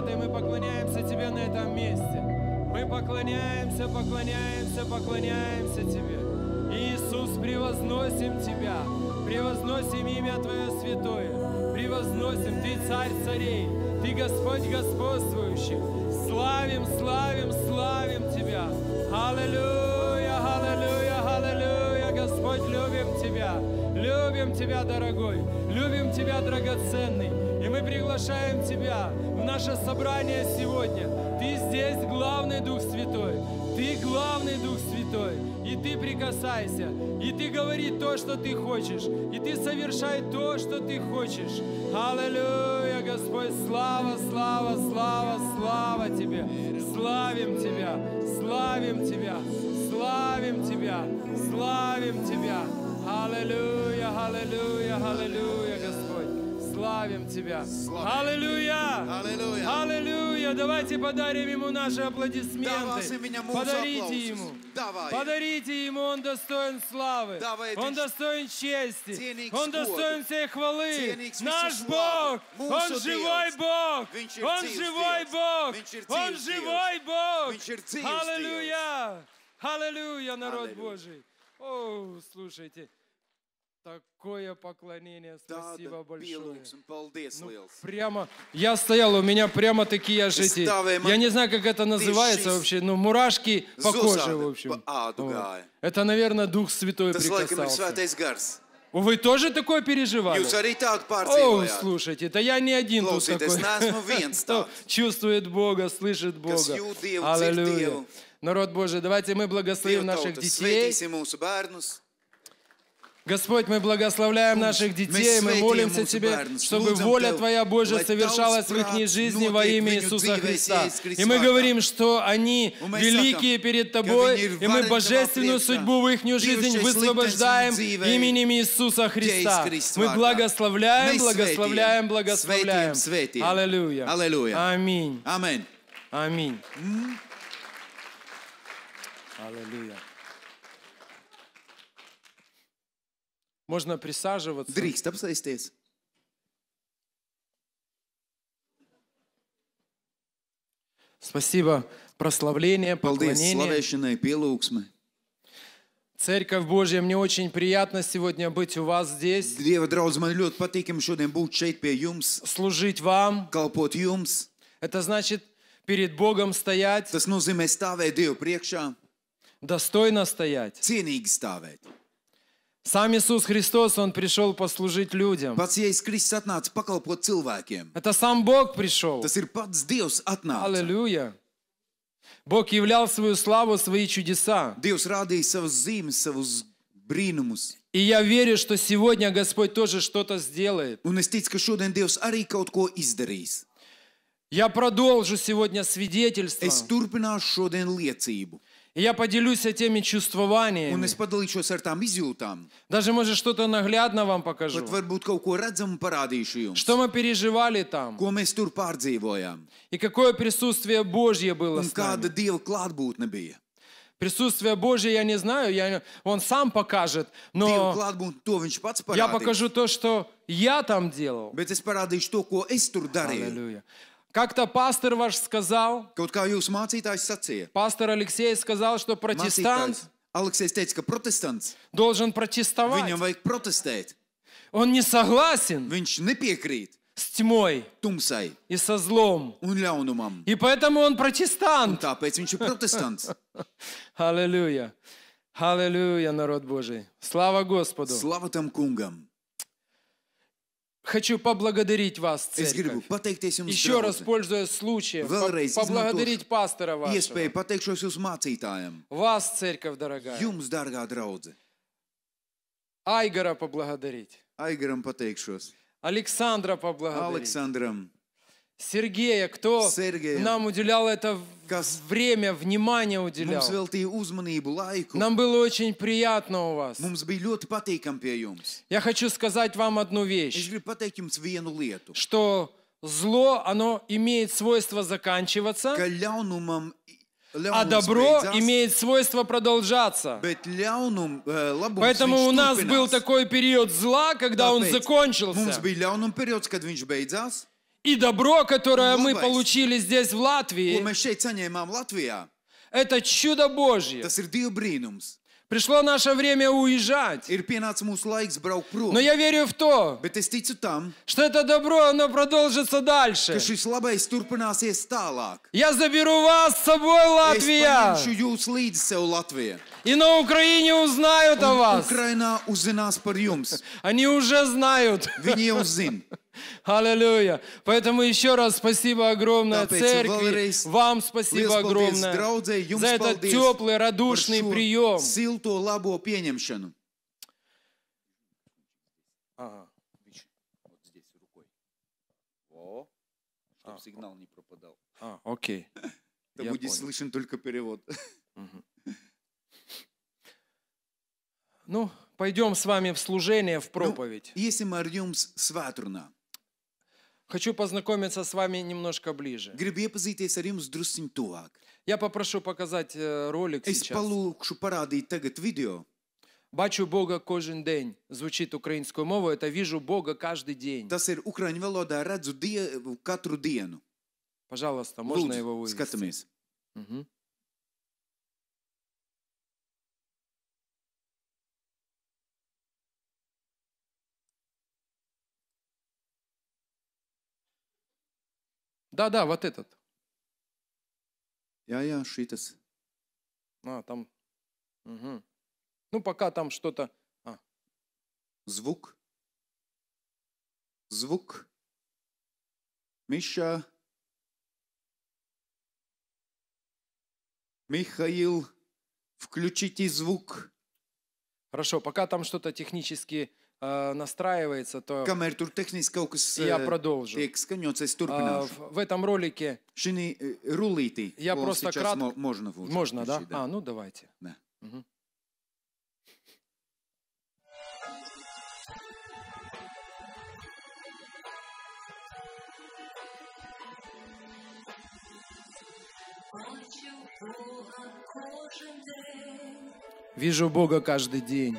святый, мы поклоняемся Тебе на этом месте. Мы поклоняемся, поклоняемся, поклоняемся Тебе. Иисус, превозносим Тебя, превозносим имя Твое святое, превозносим Ты Царь царей, Ты Господь господствующий. Славим, славим, славим Тебя. Аллилуйя, аллилуйя, аллилуйя, Господь, любим Тебя. Любим Тебя, дорогой, любим Тебя, драгоценный. И мы приглашаем Тебя в наше собрание сегодня. Ты здесь главный Дух Святой. Ты главный Дух Святой. И Ты прикасайся. И Ты говори то, что Ты хочешь. И Ты совершай то, что Ты хочешь. Аллилуйя, Господь. Слава, слава, слава, слава Тебе. Славим Тебя. Славим Тебя. Славим Тебя. Славим Тебя. Аллилуйя, аллилуйя, аллилуйя славим Тебя. Аллилуйя! Аллилуйя! Аллилуйя! Давайте подарим Ему наши аплодисменты. Подарите Ему. Давай. Подарите Ему, Он достоин славы. Давай. Он достоин чести. Он достоин всей хвалы. Наш Бог! Он живой Бог! Он живой Бог! Он живой Бог! Аллилуйя! Аллилуйя, народ Божий! О, слушайте. Такое поклонение, спасибо Tāda большое. Paldies, ну, прямо, я стоял, у меня прямо такие ожиди. Я не знаю, как это называется вообще, но мурашки по коже, в общем. Это, наверное, Дух Святой Tas, прикасался. Вы тоже такое переживали? А О, слушайте, да я не один тут такой. Кто чувствует Бога, слышит Бога. Аллилуйя. Народ Божий, давайте мы благословим наших детей. Господь, мы благословляем наших детей, мы молимся Тебе, чтобы воля Твоя Божья совершалась в их жизни во имя Иисуса Христа. И мы говорим, что они великие перед Тобой, и мы божественную судьбу в их жизнь высвобождаем именем Иисуса Христа. Мы благословляем, благословляем, благословляем. Аллилуйя. Аллилуйя. Аминь. Аминь. Аминь. Аллилуйя. Можно присаживаться. Drīkst apsēsties. Спасибо. Прославление, Paldies поклонение. slavēšanai, pielūgsme. Церковь Божья, мне очень приятно сегодня быть у вас здесь, Dieva draudz, man ļoti patīkami šodien būt šeit jums, служить вам. kalpot jums. Это значит перед Богом стоять, Tas nozīmē stāvēt Dievu достойно стоять. cienīgi ставить. Сам Иисус Христос, Он пришел послужить людям. Pats Jēzus Kristus atnāca pakalpot cilvēkiem. Это сам Бог пришел. Tas ir pats Dievs atnāca. Аллилуйя. Бог являл свою славу, свои чудеса. Dievs rādīja savus zīmes, savus brīnumus. И я верю, что сегодня Господь тоже что-то сделает. Un es ticu, ka šodien Dievs arī kaut ko izdarīs. Я продолжу сегодня свидетельство. Es turpināšu šodien liecību. я поделюсь этими чувствованиями. Un es padalīšos ar tām izjūtām. Даже, может, что-то наглядно вам покажу. Pat varbūt kaut ko redzamu parādīšu Что мы переживали там. Ko mēs tur pārdzīvojām. И какое присутствие Божье было Un с нами. kāda Dieva klātbūtne bija. Присутствие Божье я не знаю, я, Он сам покажет, но я покажу то, что я там делал. Bet es parādīšu to, ko es Аллилуйя. Как-то пастор ваш сказал, пастор Алексей сказал, что протестант Алексей teica, ka должен протестовать. Viņam vajag protestēt. Он не согласен. Viņš nepiekrīt с тьмой Тумсай. и со злом. И поэтому он протестант. протестант. Аллилуйя. Аллилуйя, народ Божий. Слава Господу. Слава там кунгам. Хочу поблагодарить вас, церковь. Еще раз, пользуясь случаем, Vēlreiz, поблагодарить пастора вашего. Вас, церковь дорогая. Jums, дорогая драудзе. Айгора поблагодарить. Айгорам потекшос. Александра поблагодарить. Александром. Сергея, кто Сергея. нам уделял это kas время, внимание уделял. uzmanību, laiku. Нам было очень приятно у вас. Я хочу сказать вам одну вещь. Что зло, оно имеет свойство заканчиваться. Ka ļaunumam а добро имеет свойство продолжаться. Э, Поэтому у нас был такой период зла, когда он закончился. И добро, которое мы получили здесь, в Латвии, это чудо Божье. Пришло наше время уезжать. Но я верю в то, что это добро, оно продолжится дальше. Я заберу вас с собой, Латвия. И на Украине узнают о вас. Украина узинас пар юмс. Они уже знают. Viņi jau Аллилуйя. Поэтому еще раз спасибо огромное Tāpēc церкви. Вам спасибо огромное draudzē, за этот теплый, радушный прием. Silto, лабу pieņemšanu. Ага. Вот здесь рукой. О. Чтобы а. сигнал не пропадал. А, окей. Это будет понял. слышен только перевод. Угу. Ну, пойдем с вами в служение, в ну, проповедь. Если мы ar с svētrunā. Хочу познакомиться с вами немножко ближе. Gribu iepazīties ar jums Я попрошу показать э, ролик es сейчас. Es palūkšu parādīt tagad video. Бачу Бога каждый день. Звучит украинскую мову. Это вижу Бога каждый день. Tas ir ukraiņu valodā redzu dievu katru dienu. Пожалуйста, можно его вывести? Скатамис. Угу. Да-да, вот этот. Я, я, шитас. А, там. Угу. Ну, пока там что-то. А. Звук. Звук. Миша. Михаил, включите звук. Хорошо, пока там что-то технически Э, настраивается, то Cam ir tur tehniski kas я э, продолжу. Tiek skaņots, es э, turpināšu. В этом ролике Šī рулītī. Я просто кратко... Можно, можно, да? да? А, ну давайте. Да. Угу. Вижу Бога каждый день.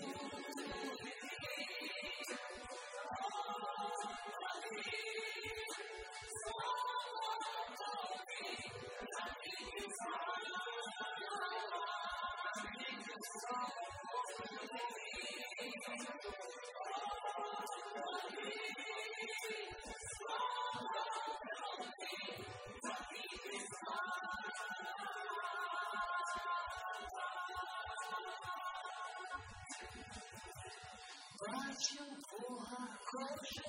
Краще Бога, краще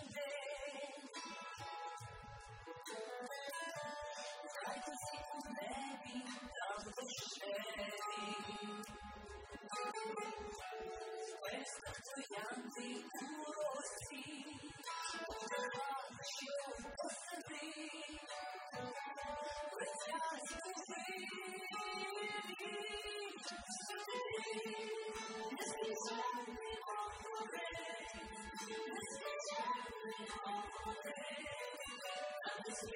Thank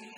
you.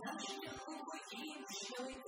Наши руки и все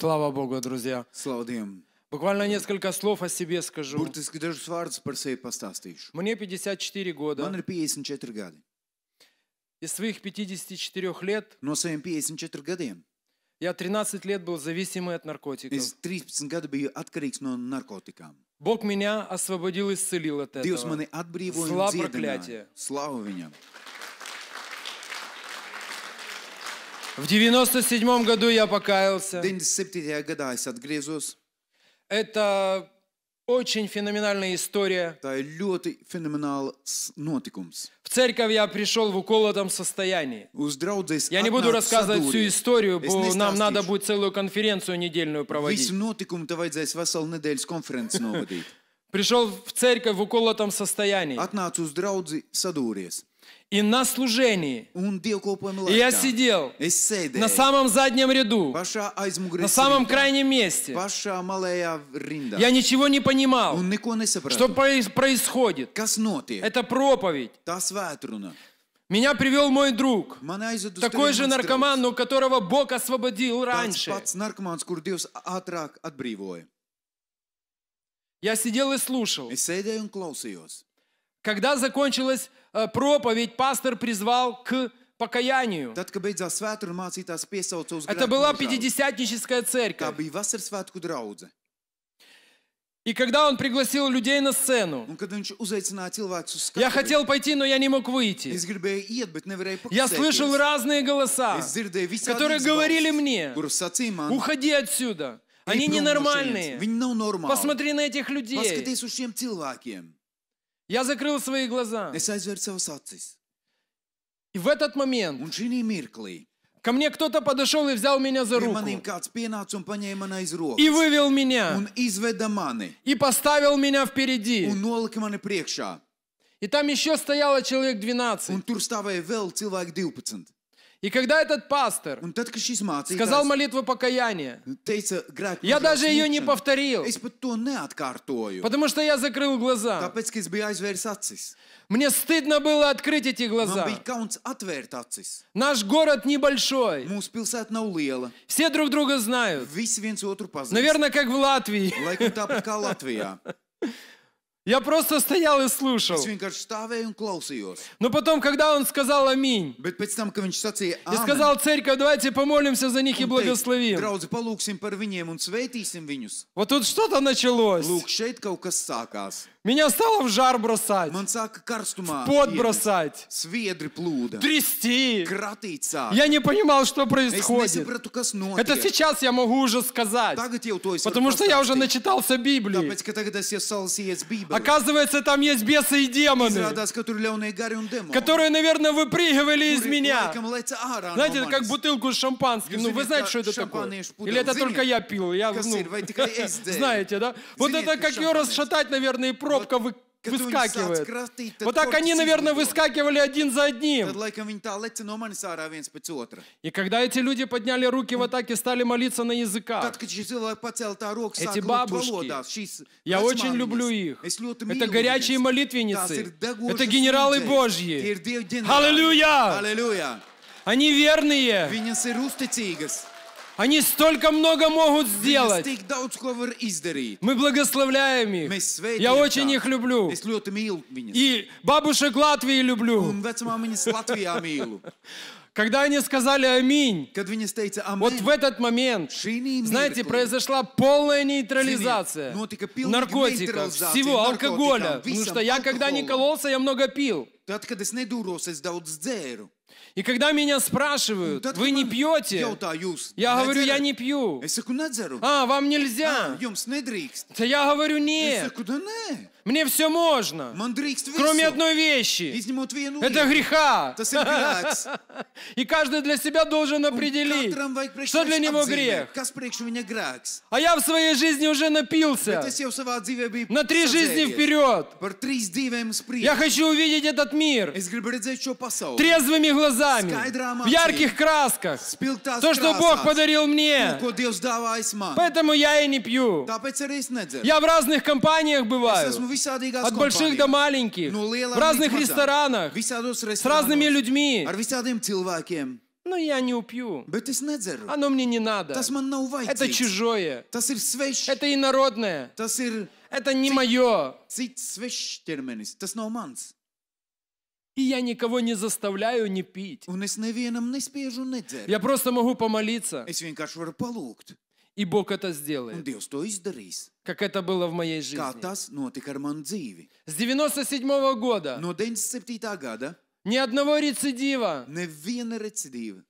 Слава Богу, друзья. Слава Дим. Буквально несколько слов о себе скажу. Burtiski dažus vārdus par sevi pastāstīšu. Мне 54 года. Man 54 gadi. Из своих 54 лет no saviem 54 gadiem я 13 лет был зависимый от наркотиков. Es 13 gadu biju atkarīgs no narkotikām. Бог меня освободил и исцелил от этого. Dievs mani atbrīvoja Слава проклятие. Слава viņam. В 97 году я покаялся. 97. gadā es atgriezos. Это очень феноменальная история. Tā ir ļoti fenomenāls В церковь я пришел в уколотом состоянии. Uz Я не буду рассказывать всю историю, бо нам надо будет целую конференцию недельную проводить. Visu notikumu tev vajadzēs veselu nedēļas konferenci novadīt. Пришел в церковь в уколотом состоянии. Atnāc uz draudzi и на служении. E я сидел на самом заднем ряду, на самом крайнем месте. Я ничего не понимал, что происходит. Это проповедь. Меня привел мой друг, такой же наркоман, но которого Бог освободил раньше. Я сидел и слушал. Когда закончилась Э, проповедь пастор призвал к покаянию. Это была пятидесятническая церковь. И когда он пригласил людей на сцену, я хотел пойти, но я не мог выйти. Я слышал разные голоса, которые говорили мне, уходи отсюда, они ненормальные, посмотри на этих людей. Я закрыл свои глаза. И в этот момент ко мне кто-то подошел и взял меня за руку. И вывел меня. И поставил меня впереди. И там еще стояло человек 12. И когда этот пастор сказал молитву покаяния, ну, я даже ее не повторил, потому что я закрыл глаза. Мне стыдно было открыть эти глаза. Наш город небольшой. Все друг друга знают. Наверное, как в Латвии. Я просто стоял и слушал. Но потом, когда он сказал «Аминь», я сказал «Церковь, давайте помолимся за них и благословим». Вот тут что-то началось. Меня стало в жар бросать. Man sāka В пот бросать. плуда. Трясти. Кратīt Я не понимал, что происходит. Это сейчас я могу уже сказать. Потому что я уже начитался Библии. Оказывается, там есть бесы и демоны, которые, наверное, выпрыгивали из меня. Знаете, как бутылку с шампанским. Ну, вы знаете, что это такое? Или это только я пил? Я, ну, знаете, да? Вот это как ее расшатать, наверное, и пробка вы Выскакивает. Вот так они, наверное, выскакивали один за одним. И когда эти люди подняли руки в атаке, стали молиться на языках, эти бабушки, я очень люблю их. Это горячие молитвенницы. Это генералы Божьи. Аллилуйя! Они верные. Они столько много могут сделать. Мы благословляем их. Я очень их люблю. И бабушек Латвии люблю. Когда они сказали «Аминь», вот в этот момент, знаете, произошла полная нейтрализация ну, наркотиков, всего, алкоголя. Потому что я, когда не кололся, я много пил. Tad, kad и когда меня спрашивают, вы не пьете? Я говорю, я не пью. А, вам нельзя. А, да я говорю, нет. Мне все можно, кроме одной вещи. Это греха. И каждый для себя должен определить, что для него грех. А я в своей жизни уже напился. На три жизни вперед. Я хочу увидеть этот мир трезвыми глазами, в ярких красках. То, что Бог подарил мне. Ну, Поэтому я и не пью. Я в разных компаниях бываю. От больших до маленьких, ну, в разных ресторанах, с разными людьми. Но ну, я не упью. Оно мне не надо. Это чужое. Это инородное. Это не мое. И я никого не заставляю не пить. Я просто могу помолиться. И Бог это сделает как это было в моей жизни. Kā tas notika ar manu dzīvi. С 97 -го года No 97. gada ни одного рецидива. neviena recidīva.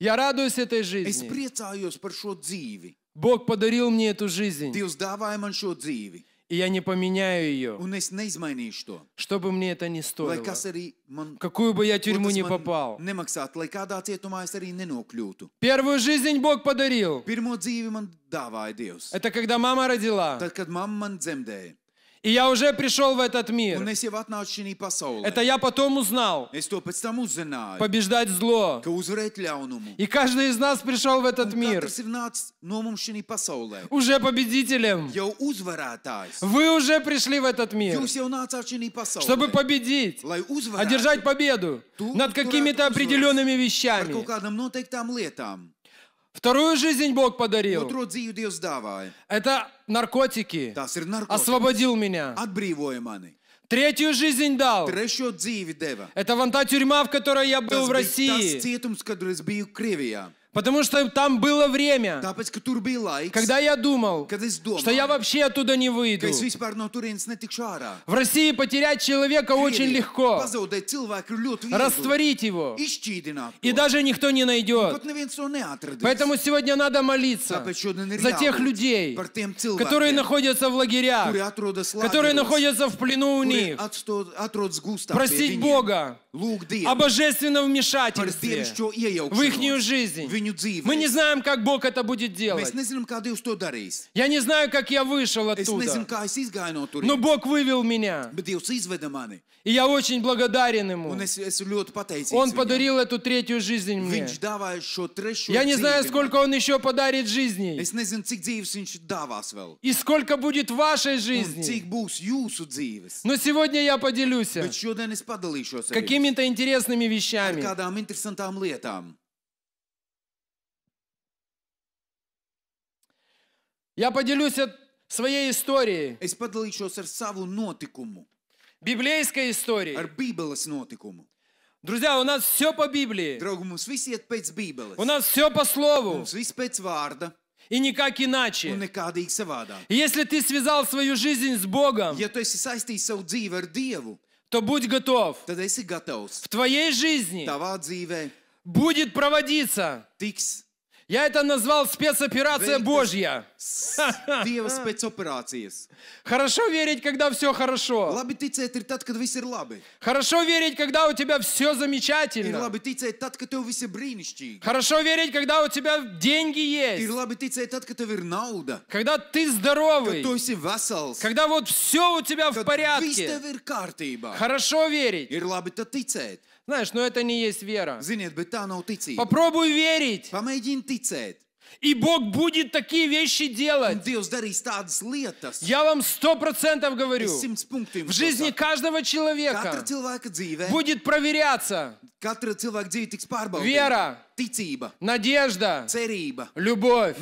Я радуюсь этой Es жизни. priecājos par šo dzīvi. Бог подарил мне эту жизнь. Dievs dāvāja man šo dzīvi и я не поменяю ее, что бы мне это не стоило, какую бы я тюрьму не попал. Первую жизнь Бог подарил. Это когда мама родила. И я уже пришел в этот мир. Это я потом узнал. побеждать зло. и каждый из нас пришел в этот мир. уже победителем. Вы уже пришли в этот мир. чтобы победить. Одержать победу над какими-то определенными вещами. Вторую жизнь Бог подарил. Это наркотики. Освободил меня. Третью жизнь дал. Это вон та тюрьма, в которой я был в России. Потому что там было время, Tāpēc, laiks, когда я думал, domāju, что я вообще оттуда не выйду. no В России потерять человека очень легко, Pazaudēt растворить его, и даже никто не найдет. Поэтому сегодня надо молиться Tāpēc за тех людей, par tiem которые находятся в лагерях, которые находятся в плену у них. atsto- atrodas Просить viņiem. Бога, о божественном вмешательстве в их жизнь. Мы не знаем, как Бог это будет делать. Я не знаю, как я вышел оттуда. Но Бог вывел меня. И я очень благодарен Ему. Он подарил эту третью жизнь мне. Я не знаю, сколько Он еще подарит жизней. И сколько будет вашей жизни. Но сегодня я поделюсь. Какими какими-то интересными вещами. Ar kādām interesantām lietām. Я поделюсь своей историей. Es padalīšos ar savu notikumu. Библейской историей. Ar Bībeles notikumu. Друзья, у нас все по Библии. Draugi, mums viss iet pēc Bībeles. У нас все по слову. Mums viss pēc vārda. И никак иначе. Un nekādīgi savādāk. Если ты связал свою жизнь с Богом, ja tu esi saistījis savu dzīvi ar Dievu, то будь готов. Tad esi gatavs. В твоей жизни будет проводиться tiks я это назвал спецоперация Божья. Диева спецоперациес. Хорошо верить, когда все хорошо. Лаби тицēt ir tad, kad viss ir labi. Хорошо верить, когда у тебя все замечательно. Ir labi ticēt tad, kad tev viss ir Хорошо верить, когда у тебя деньги есть. Ir labi ticēt tad, kad tev Когда ты здоровый. Kad tu esi Когда вот все у тебя в порядке. Viss tev ir kārtībā. Хорошо верить. Ir labi tad ticēt. Знаешь, но это не есть вера. Ziniet, bet tā nav Попробуй верить. Pamēģini ticēt. И Бог будет такие вещи делать. Я вам сто процентов говорю. В жизни каждого человека будет проверяться вера, надежда, любовь.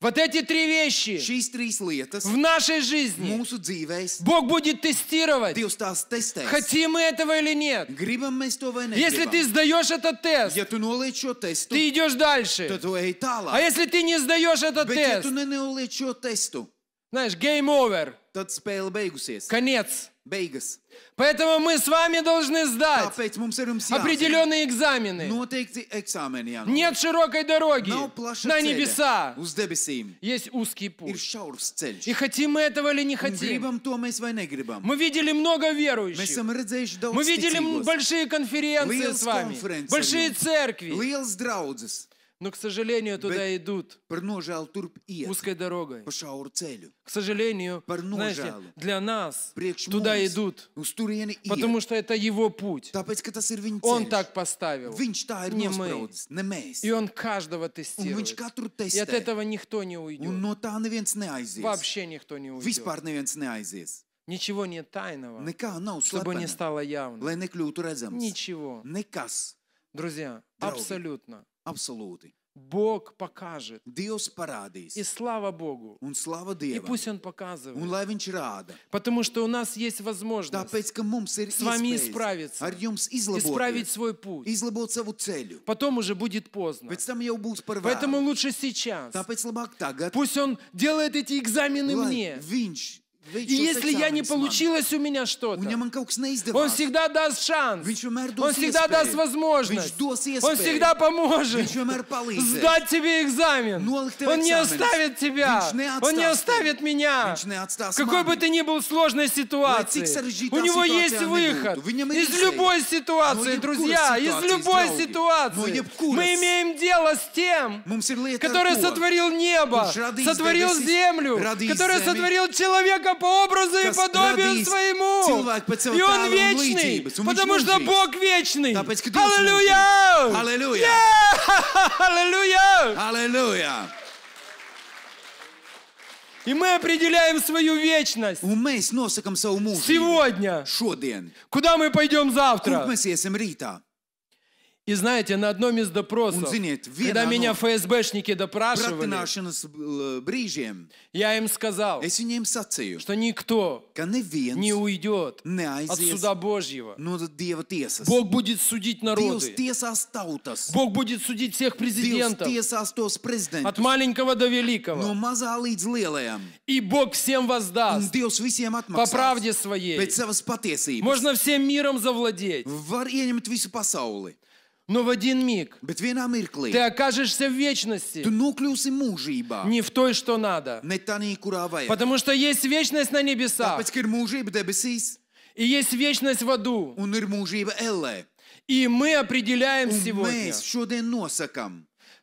Вот эти три вещи Šīs trīs lietas в нашей жизни mūsu dzīvēs Бог будет тестировать, Dievs tās testēs. хотим мы этого или нет. Gribam mēs to vai negribam. Если ты сдаешь этот тест, Ja tu noliec šo testu, ты идешь дальше. tad tu ej tālāk. А если ты не сдаешь этот Bet ja tu тест, nenoliec šo testu, знаешь, game over, tad spēle beigusies. конец beigas. Поэтому мы с вами должны сдать определенные экзамены. Noteikti eksāmeni Нет широкой дороги на небеса. Есть узкий путь. И хотим мы этого или не хотим. gribam Мы видели много верующих. Мы видели большие конференции с вами, большие церкви. Liels draudzes. Но, к сожалению, туда идут узкой дорогой. К сожалению, знаете, для нас туда идут, ну, потому что это его путь. Он так поставил, не мы. И он каждого тестирует. И от этого никто не уйдет. Ну, Вообще никто не уйдет. Ничего нет тайного, чтобы не стало явным. Ничего. Друзья, абсолютно. Absolūti. Бог покажет. Dievs парадīs. И слава Богу. Un слава Dievam. И пусть Он показывает. Un lai viņš rāda. Потому что у нас есть возможность Tāpēc, ka mums ir с вами исправиться. Ar jums исправить свой путь. Излабот savu ceļu. Потом уже будет поздно. Pēc tam jau būs par Поэтому лучше сейчас. Tāpēc labāk tagad. Пусть Он делает эти экзамены lai мне. Viņš и если я не получилось у меня что-то, Он всегда даст шанс. Он всегда даст возможность. Он всегда поможет сдать тебе экзамен. Ну, он не оставит тебя. Он не оставит меня. Какой бы ты ни был сложной ситуации, у него есть выход. Из любой ситуации, друзья, из любой ситуации. Ну, мы имеем дело с тем, который сотворил небо, сотворил землю, который сотворил человека человека по образу и подобию своему. И он вечный, потому что Бог вечный. Аллилуйя! Аллилуйя! Аллилуйя! Аллилуйя! И мы определяем свою вечность. У мы с носиком Сегодня. Куда мы пойдем завтра? Мы съесем Рита. И знаете, на одном из допросов, ziniet, когда меня ФСБшники допрашивали, э, я им сказал, sacīju, что никто не уйдет от суда Божьего. «Ну, Бог будет судить народы. Бог будет судить всех президентов. От маленького до великого. No И Бог всем воздаст. по правде своей. Можно всем миром завладеть. Var ieņemt visu pasauli. Но в один миг Bet ты окажешься в вечности. mūžībā, не в той, что надо. Ne Потому что есть вечность на небесах. Tāpēc, и есть вечность в аду. И мы определяем un сегодня. Mēs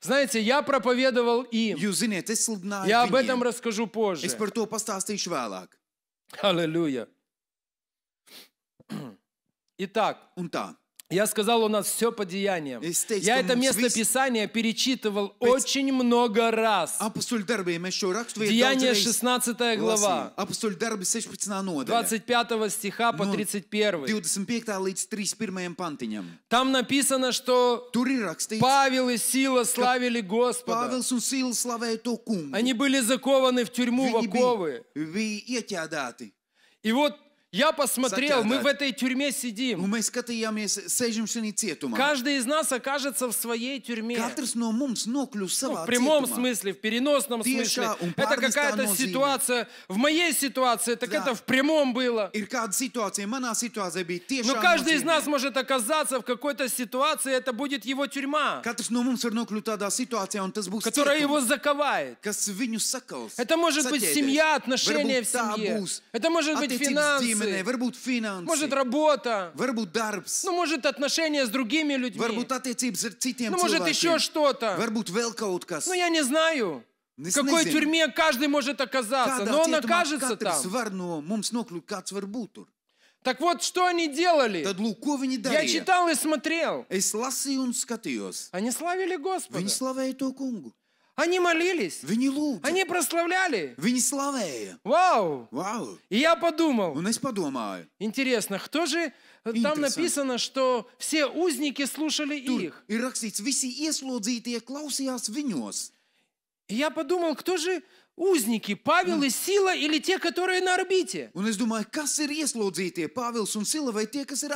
Знаете, я проповедовал им. Jūs ziniet, es sludināju я об этом расскажу позже. Аллилуйя. Итак. Un я сказал, у нас все по деяниям. Я это место Писания перечитывал очень много раз. Деяние 16 глава. 25 стиха по 31. Ну, Там написано, что Павел и Сила славили Господа. Они были закованы в тюрьму в оковы. И вот я посмотрел, мы в этой тюрьме сидим. Ну, а. Каждый из нас окажется в своей тюрьме. Ну, в прямом а. смысле, в переносном смысле. Это какая-то ситуация. В моей ситуации, так это в прямом было. Но а каждый из нас может оказаться в какой-то ситуации, это будет его тюрьма. Которая его заковает. Это может быть семья, отношения в семье. Это может быть финансы inimene, varbūt finanses, может работа, varbūt darbs, ну, может отношения с другими людьми, varbūt attiecības ar citiem ну, может еще что-то, varbūt vēl kaut kas. Ну, я не знаю. Es в какой nezinu. тюрьме каждый может оказаться, Kādā но он окажется там. Var no, mums nokļūt, kāds var būt tur. Так вот, что они делали? Tad, lūk, ko viņi darīja? Я читал и смотрел. Es lasīju un skatījos. Они славили Господа. Viņi slavēja to kungu. Они молились. Viņi Они прославляли. Viņi slavēja. Вау! Вау! И я подумал. Un es padomāju. Интересно, кто же э, там написано, что все узники слушали Tur их? Ir rakstīts, visi ieslodzītie klausījās viņos. И я подумал, кто же узники, Павел ну. и Сила или те, которые на орбите? Un es domāju, kas ir ieslodzītie, Pāvils un Sila vai tie, kas ir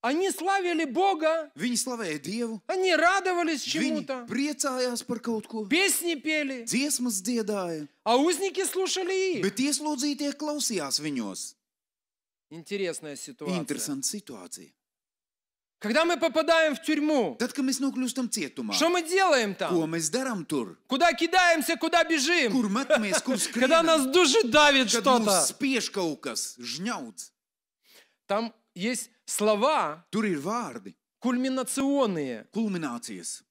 они славили Бога. Viņi slavēja Dievu. Они радовались чему-то. Viņi priecājās par kaut ko. Песни пели. Dziesmas dziedāja. А узники слушали их. Bet ieslodzītie klausījās viņos. Интересная ситуация. Interesanta ситуация. Когда мы попадаем в тюрьму, Tad, kad mēs nokļūstam cietumā, что мы делаем там? Ko mēs darām tur? Куда кидаемся, куда бежим? Kur metamies, kur skrienam? Когда нас души давит что-то. Kad mūs spiež kaut kas, žņauts. Там есть слова, vārdi, кульминационные. kulminācijas.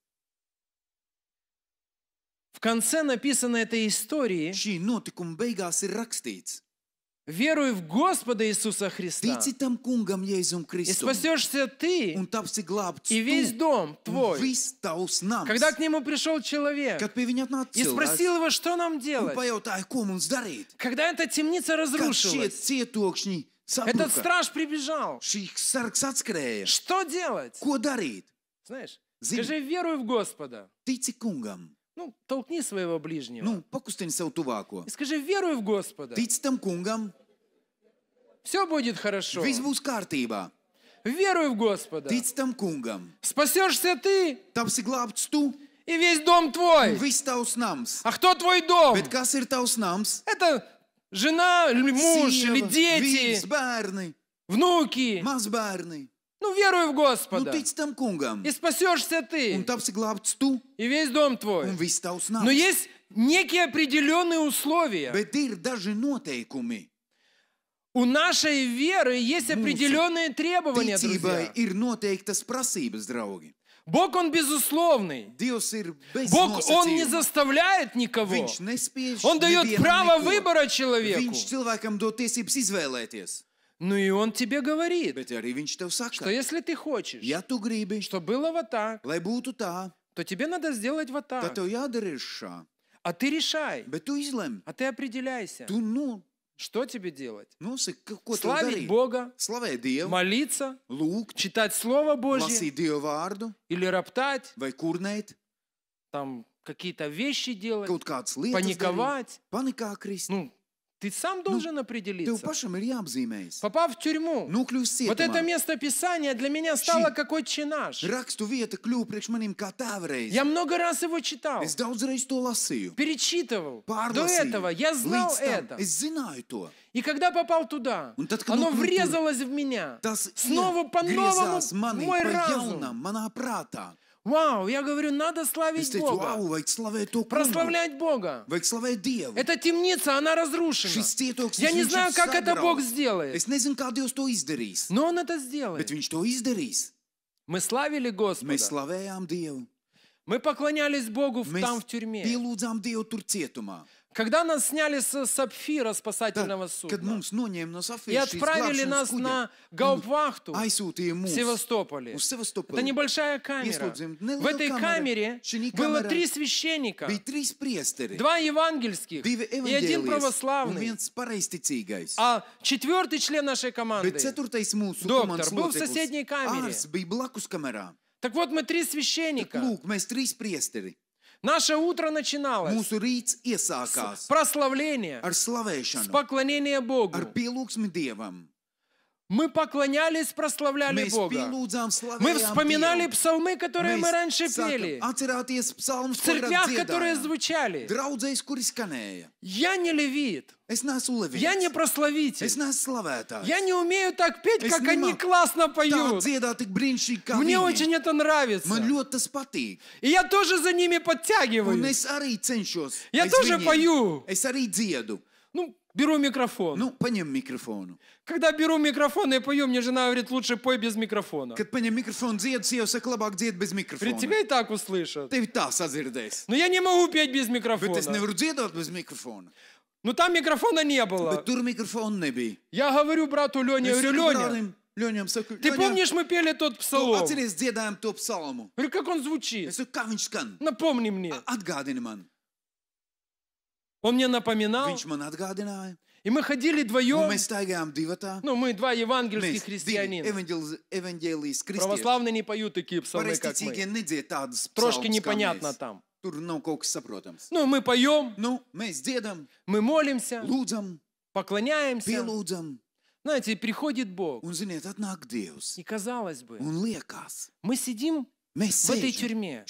В конце написанной этой истории Šī notikuma beigās ir rakstīts: веруй в Господа Иисуса Христа, Tici tam kungam, и спасешься ты un tapsi glābts. и весь дом твой. viss Когда к нему пришел человек Kad и спросил его, что нам un делать, pajautāja, ko mums darīt, когда эта темница разрушилась, этот страж прибежал. Šī sargs Что делать? Кударит. Знаешь, скажи, веруй в Господа. Tici kungam. Ну, толкни своего ближнего. Ну, покустень sev tuvāko. И скажи, веруй в Господа. Tici tam kungam. Все будет хорошо. с карты kārtībā. Веруй в Господа. Tici tam kungam. Спасешься ты. Там glābts tu. И весь дом твой. Вы стал tavs nams. А кто твой дом? Ведь kas ir tavs nams? Это Жена, муж или дети, внуки. Mazbērni. Ну, веруй в Господа. Ну, И спасешься ты. И весь дом твой. Но есть некие определенные условия. У нашей веры есть определенные требования, друзья. ir noteiktas prasības, draugi. Бог, Он безусловный. Бог, Он не заставляет никого. Он дает право выбора человеку. Ну и он тебе говорит, что если ты хочешь, чтобы было вот так, то тебе надо сделать вот так. А ты решай. А ты определяйся. Ну, что тебе делать? Ну, Славить удары. Бога, Дев, молиться, лук, читать Слово Божье Диеварду, или роптать, vai kurnēt, там какие-то вещи делать, паниковать. Паника Ну, ты сам ну, должен nu, определиться. Попав в тюрьму. Nokļūst ну, cietumā. Вот это место Писания для меня стало какой отче наш. Я много раз его читал. Перечитывал. Pārlasīju. До этого я знал там, это. И когда попал туда, Un tad, оно врезалось в меня. снова по-новому мой разум. Manā prātā. Вау, я говорю, надо славить teicu, Бога. Вау, vajag slavēt to Прославлять Бога. Vajag slavēt Dievu. Эта темница, она разрушена. Šis я не знаю, как sagrau. это Бог сделает. Es не kā Dievs to izdarīs. Но Он это сделает. Ведь viņš to izdarīs. Мы славили Господа. Мы slavējām Dievu. Мы поклонялись Богу Mēs там в тюрьме. Pielūdzām Dievu tur cietumā. Когда нас сняли с сапфира спасательного судна ну, и отправили нас на ну, Гаупвахту ну, в Севастополе, это небольшая камера. В этой камере было три священника, два евангельских и один православный. А четвертый член нашей команды, доктор, был в соседней камере. Так вот, мы три священника. мы три Наше утро начиналось. Mūsu rīts iesākās. С прославления. Ar slavēšanu. С поклонения Богу. Ar pielūgsmi Dievam. Мы поклонялись, прославляли Mēs Бога. Pielūdzām, мы вспоминали Dievu. псалмы, которые Mēs мы раньше пели. Psalms, в церквях, которые звучали. Draudzēs, Я не левит. Es neesmu levīts. Я не прославитель. Es neesmu slavētājs. Я не умею так петь, es как они классно поют. Dziedāt, tik Мне viņi. очень это нравится. Man ļoti tas И я тоже за ними подтягиваю. Un es arī Я es тоже пою. Es arī dziedu. Ну, беру микрофон. Ну, paņem микрофону. Когда беру микрофон и пою, мне жена говорит, лучше пой без микрофона. Kad paņem mikrofonu dziedu, sieva saka, labāk dzied bez mikrofona. Ведь тебя и так услышат. Tevi tā sadzirdēs. Но я не могу петь без Bet es микрофона. nevaru dziedāt bez mikrofona. Но там микрофона не Bet было. tur mikrofona nebija. Я говорю брату Лене, Es говорю, saku Леня, brālim Ļoņam saku, ты "Ļoņa, помнишь, мы пели тот tu псалом? atceries dziedājām to psalmu? Говорю, как он звучит? Es saku, kā viņš skan? Напомни мне. Atgādini man. Он мне напоминал, Viņš man atgādināja. И мы ходили вдвоем. Ну, мы два евангельских христианина. Православные не поют такие псалмы, как мы. Трошки непонятно там. Ну, мы поем. Ну, мы с дедом. Мы молимся. Лудзам. Поклоняемся. Пилудзам. Знаете, приходит Бог. Он знает, однако Диос. И казалось бы, он лекас. мы сидим в этой тюрьме.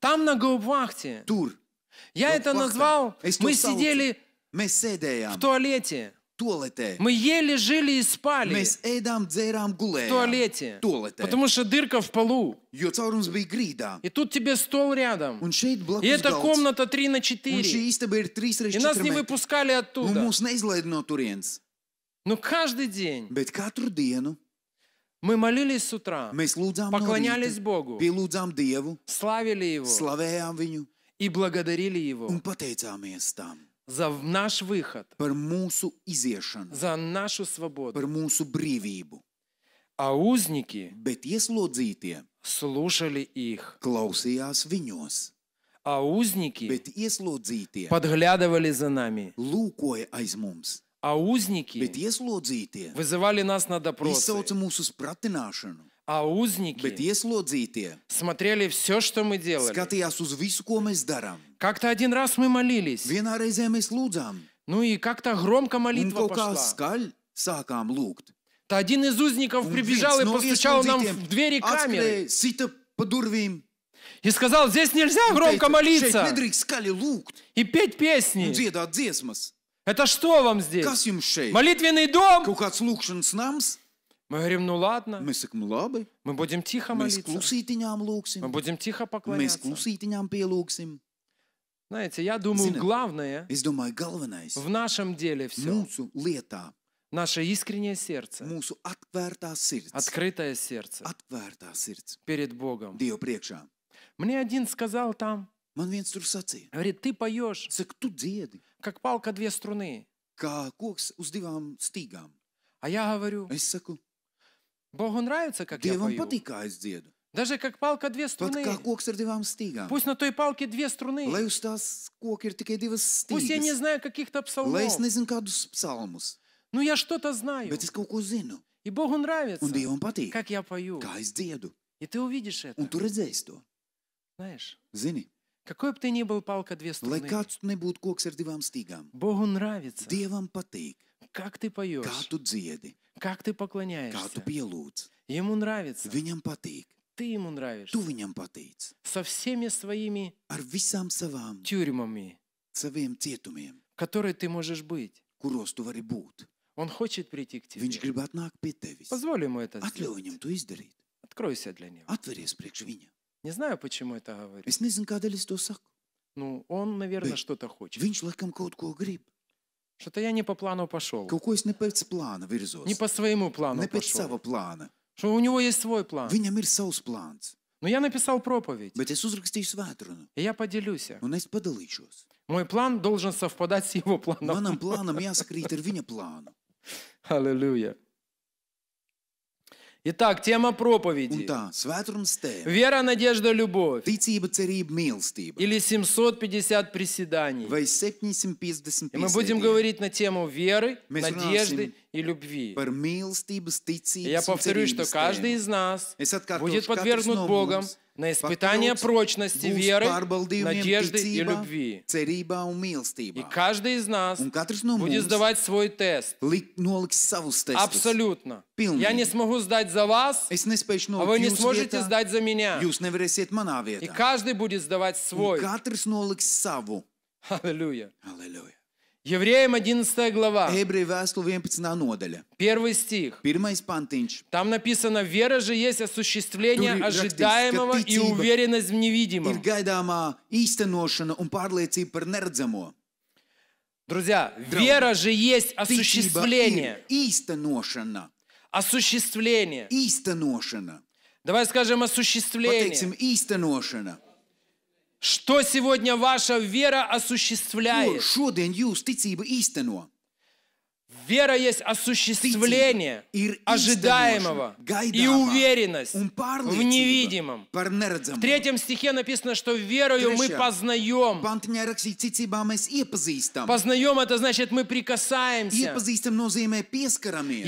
Там на Гоубвахте. Я это назвал, мы сидели Mēs sēdējām. В туалете. Туалете. Мы ели, жили и спали. Mēs ēdām, dzērām, В гулējām. туалете. Туалете. Потому что дырка в полу. Jo caurums bija grīdā. И тут тебе стол рядом. Un šeit И blakus эта galds. комната 3 на Un šī 4. istaba ir И нас не 3-4 metri. выпускали Un оттуда. mūs neizlaid no turienes. Но каждый день Bet katru dienu мы молились с утра, mēs lūdzām no Paklaņālis rīta, Bogu. Pielūdzām Dievu, slавили Его slavējām Viņu и благодарили Его. un pateicāmies tam. За наш выход. Par mūsu iziešanu. За нашу свободу. Par mūsu brīvību. А узники Bet ieslodzītie слушали их. Klausījās viņos. А узники Bet ieslodzītie подглядывали за нами. Lūkoja aiz mums. А узники Bet ieslodzītie вызывали нас на допрос. Izsauca mūsu spratināšanu. А узники Bet ieslodzītie смотрели все, что мы делали. Skatījās uz visu, ko mēs darām. Как-то один раз мы молились. Ну и как-то громко молитва пошла. Skaļ, То один из узников прибежал и постучал нам в двери камеры. И сказал, здесь нельзя громко молиться. И петь песни. Это что вам здесь? Молитвенный дом? Мы говорим, ну ладно. Мы, сакам, «Ну Мы будем тихо молиться. Мы будем тихо поклоняться. Мы Знаете, я думаю, Ziniet, главное es domāju, galvenais, в нашем деле все. Mūsu lietā, наше искреннее сердце. Mūsu atvērtā sirds, открытое сердце. Atvērtā sirds, перед Богом. Dievu priekšā. Мне один сказал там. Man viens tur sacīja. Говорит, ты поешь. Saka, tu dziedi. Как палка две струны. Kā koks uz divām stīgām. А я говорю. Es saku. Богу нравится, как Dievam я пою. Patīk, kā es dziedu. Даже как палка две струны. Pat kā koks ar divām stīgām. Пусть на той палке две струны. Lai uz tās koka ir tikai divas stīgas. Пусть я не знаю каких-то псалмов. Lai es nezinu kādus psalmus. Ну я что-то знаю. Bet es kaut ko zinu. И Богу нравится. Un Dievam patīk. Как я пою. Kā es dziedu. И ты увидишь это. Un tu redzēsi to. Знаешь? Zini. Какой бы ты ни был палка две струны. Lai kāds tu nebūtu koks ar divām stīgām. Богу нравится. Dievam patīk. Как ты поешь. Kā tu dziedi. Как ты поклоняешься. Kā tu pielūdz. Ему нравится. Viņam patīk. Ты ему нравишься. Tu viņam patīc. Со всеми своими Ar visām savām тюрьмами, saviem cietumiem, в которой ты можешь быть. kuros tu vari būt. Он хочет прийти к тебе. Viņš grib atnākt pie tevis. Позволь ему это Atļauj сделать. viņam to izdarīt. Откройся для него. Atveries priekš viņa. Не знаю, почему это говорю. Es nezinu, kādēļ es to saku. Ну, он, наверное, Б- что-то хочет. Viņš laikam kaut ko grib. Что-то я не по плану пошел. Kaut ko es ne pēc plāna virzos. Не по своему плānu Ne pēc pошел. sava plāna. Що у нього є свій план. Viņa ir savs plāns. Ну я написав проповідь. Bet es uzrakstīju svētdienu. І я поділюся. Un es padalīšos. Мой план должен совпадать с его планом. Манам планам jāsakrīt ar viņa плану. Аллилуйя. Итак, тема проповеди. tā, tēma. Вера, надежда, любовь. Ticība, cerība, Или 750 приседаний. 750 И мы будем говорить на тему веры, Mēs надежды и любви. Par ticības, Я повторю, что каждый из нас будет подвергнут Богом на испытание прочности веры, надежды и любви. И каждый из нас будет сдавать свой тест. Абсолютно. Я не смогу сдать за вас, а вы не сможете сдать за меня. И каждый будет сдавать свой. Аллилуйя. Евреям 11 глава. Первый стих. Там написано, вера же есть осуществление ожидаемого и уверенность в невидимом. Друзья, вера же есть осуществление. Осуществление. Давай скажем осуществление. Pateiksim, что сегодня ваша вера осуществляет? Ko šodien jūs ticība īsteno? Вера есть осуществление ожидаемого и уверенность в невидимом. В третьем стихе написано, что верою мы познаем. Познаем, это значит, мы прикасаемся.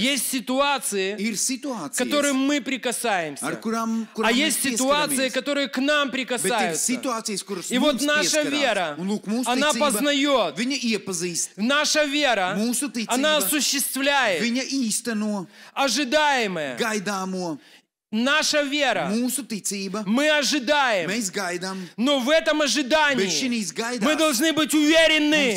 Есть ситуации, к которым мы прикасаемся. А есть ситуации, которые к нам прикасаются. И вот наша вера, она познает. Наша вера, она осуществляет ожидаемое, gaidāmo, Наша вера, ticība, мы ожидаем, mēs gaidām, но в этом ожидании gaidās, мы должны быть уверены,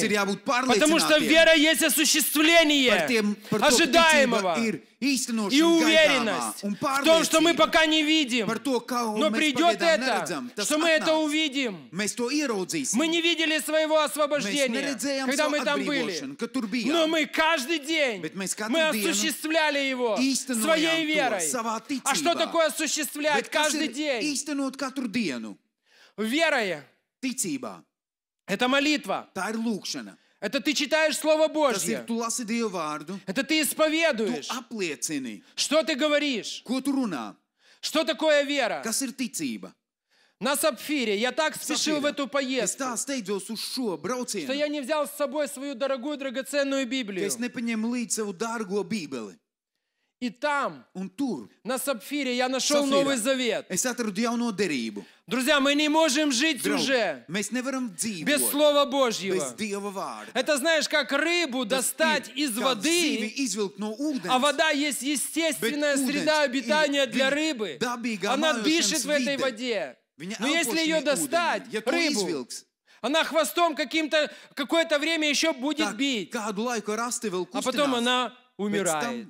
потому что вера есть осуществление par tiem, par ожидаемого. To, и уверенность в том, что мы пока не видим. Но придет это, что мы это увидим. Мы не видели своего освобождения, когда мы там были. Но мы каждый день мы осуществляли его своей верой. А что такое осуществлять каждый день? Верой. Это молитва. Это ты читаешь Слово Божье. Tas vārdu. Это ты исповедуешь. Что ты говоришь? runā? Что такое вера? На Сапфире я так спешил Сапфира. в эту поездку, šo, что я не взял с собой свою дорогую драгоценную Библию. И там, un tur, на Сапфире, я нашел Сапфира. Новый Завет. Es atradu jauno Друзья, мы не можем жить Draugi, уже mēs dzīvot, без Слова Божьего. Без Dieva vārda. Это знаешь, как рыбу Tas достать ir, из воды, no ūdens, а вода есть естественная среда обитания для рыбы. Она дышит в этой воде. Но если ее достать, ūdeni, рыбу, izvilks, она хвостом каким-то какое-то время еще будет так, бить. А потом она умирает.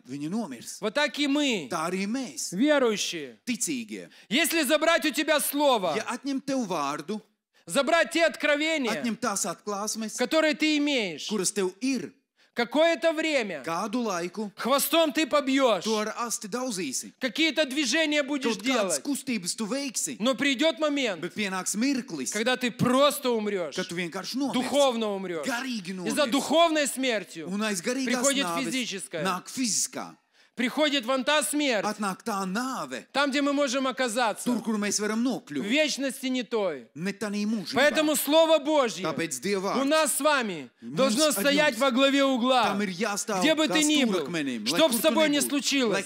Вот так и мы, Tā arī верующие. Ticīgie. Если забрать у тебя слово, ja забрать те откровения, которые ты имеешь, Какое-то время kādu хвостом ты побьешь, какие-то движения будешь делать, tu veiksi, но придет момент, mirklis, когда ты просто умрешь, духовно умрешь. Горīgi И за духовной смертью приходит физическая. Приходит вон та смерть. Atnāk tā nāve. Там, где мы можем оказаться. Tur, kur mēs varam nokļūt. В вечности не той. Не танī mūžībā. Поэтому Слово Божье Tāpēc у нас с вами mums должно стоять во главе угла. Там jāstāv Где бы ты ни был, стūrakmenim, что бы с тобой ни nebūtu, lai случилось,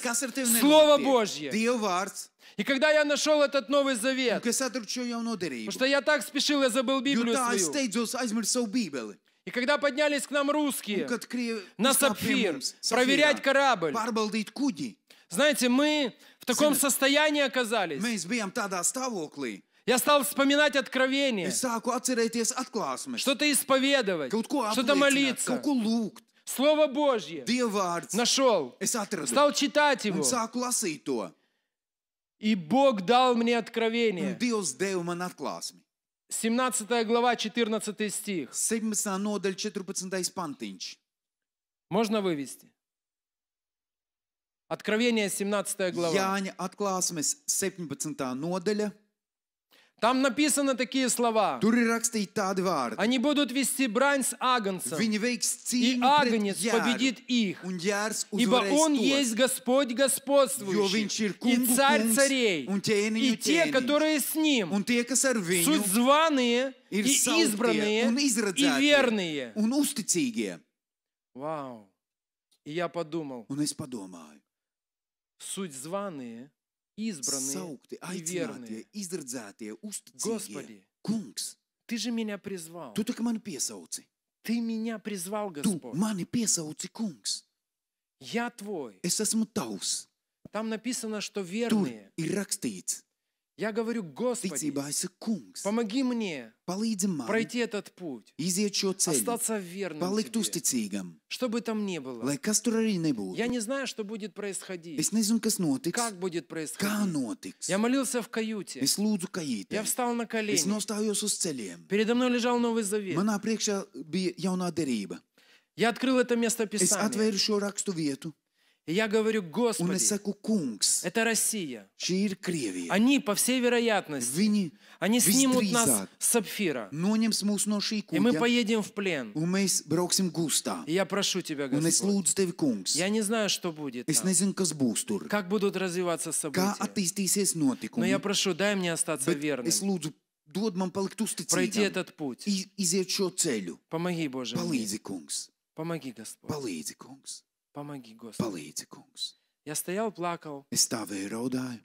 Слово Божье. И когда я нашел этот Новый Завет, потому что я так спешил, я забыл Библию свою. И когда поднялись к нам русские на Сапфир проверять корабль, знаете, мы в таком состоянии оказались. Я стал вспоминать откровения, что-то исповедовать, что-то молиться, Слово Божье нашел, стал читать его. И Бог дал мне откровение. 17 глава, 14 стих. 17 nodaļa, 14 pantiņš. Можно вывести? Откровение, 17 глава. Jāņa atklāsmes, 17 nodaļa. Там написаны такие слова. Они будут вести брань с Агнцем. и Агнец победит их. Ибо он есть Господь господствующий. и царь царей. и те, которые с ним. суть званые и избранные и верные. Вау. И я подумал. Суть званые избранные и верные. Господи, Ты же меня призвал. Tu tak mani piesauci. Ты меня призвал, Господь. Tu mani piesauci, kungs. Я твой. Es esmu tavs. Там написано, что верные. Tur ir rakstīts. Я говорю, Господи, помоги мне пройти этот путь, остаться верным Тебе, что бы там ни было. Я не знаю, что будет происходить, как будет происходить. Я молился в каюте, я встал на колени, передо мной лежал Новый Завет. Я открыл это место а Писания я говорю, Господи, это Россия. Они, по всей вероятности, они снимут нас с сапфира. И мы поедем в плен. И я прошу Тебя, Господь. Я не знаю, что будет там. Как будут развиваться события. Но я прошу, дай мне остаться верным. Пройти этот Dod man palikt uzticīgam, iziet šo ceļu. помоги, kungs. Palīdzi, kungs. Помоги, Господи. Palīdzi, kungs. Я стоял, плакал. Es stāvēju, raudāju.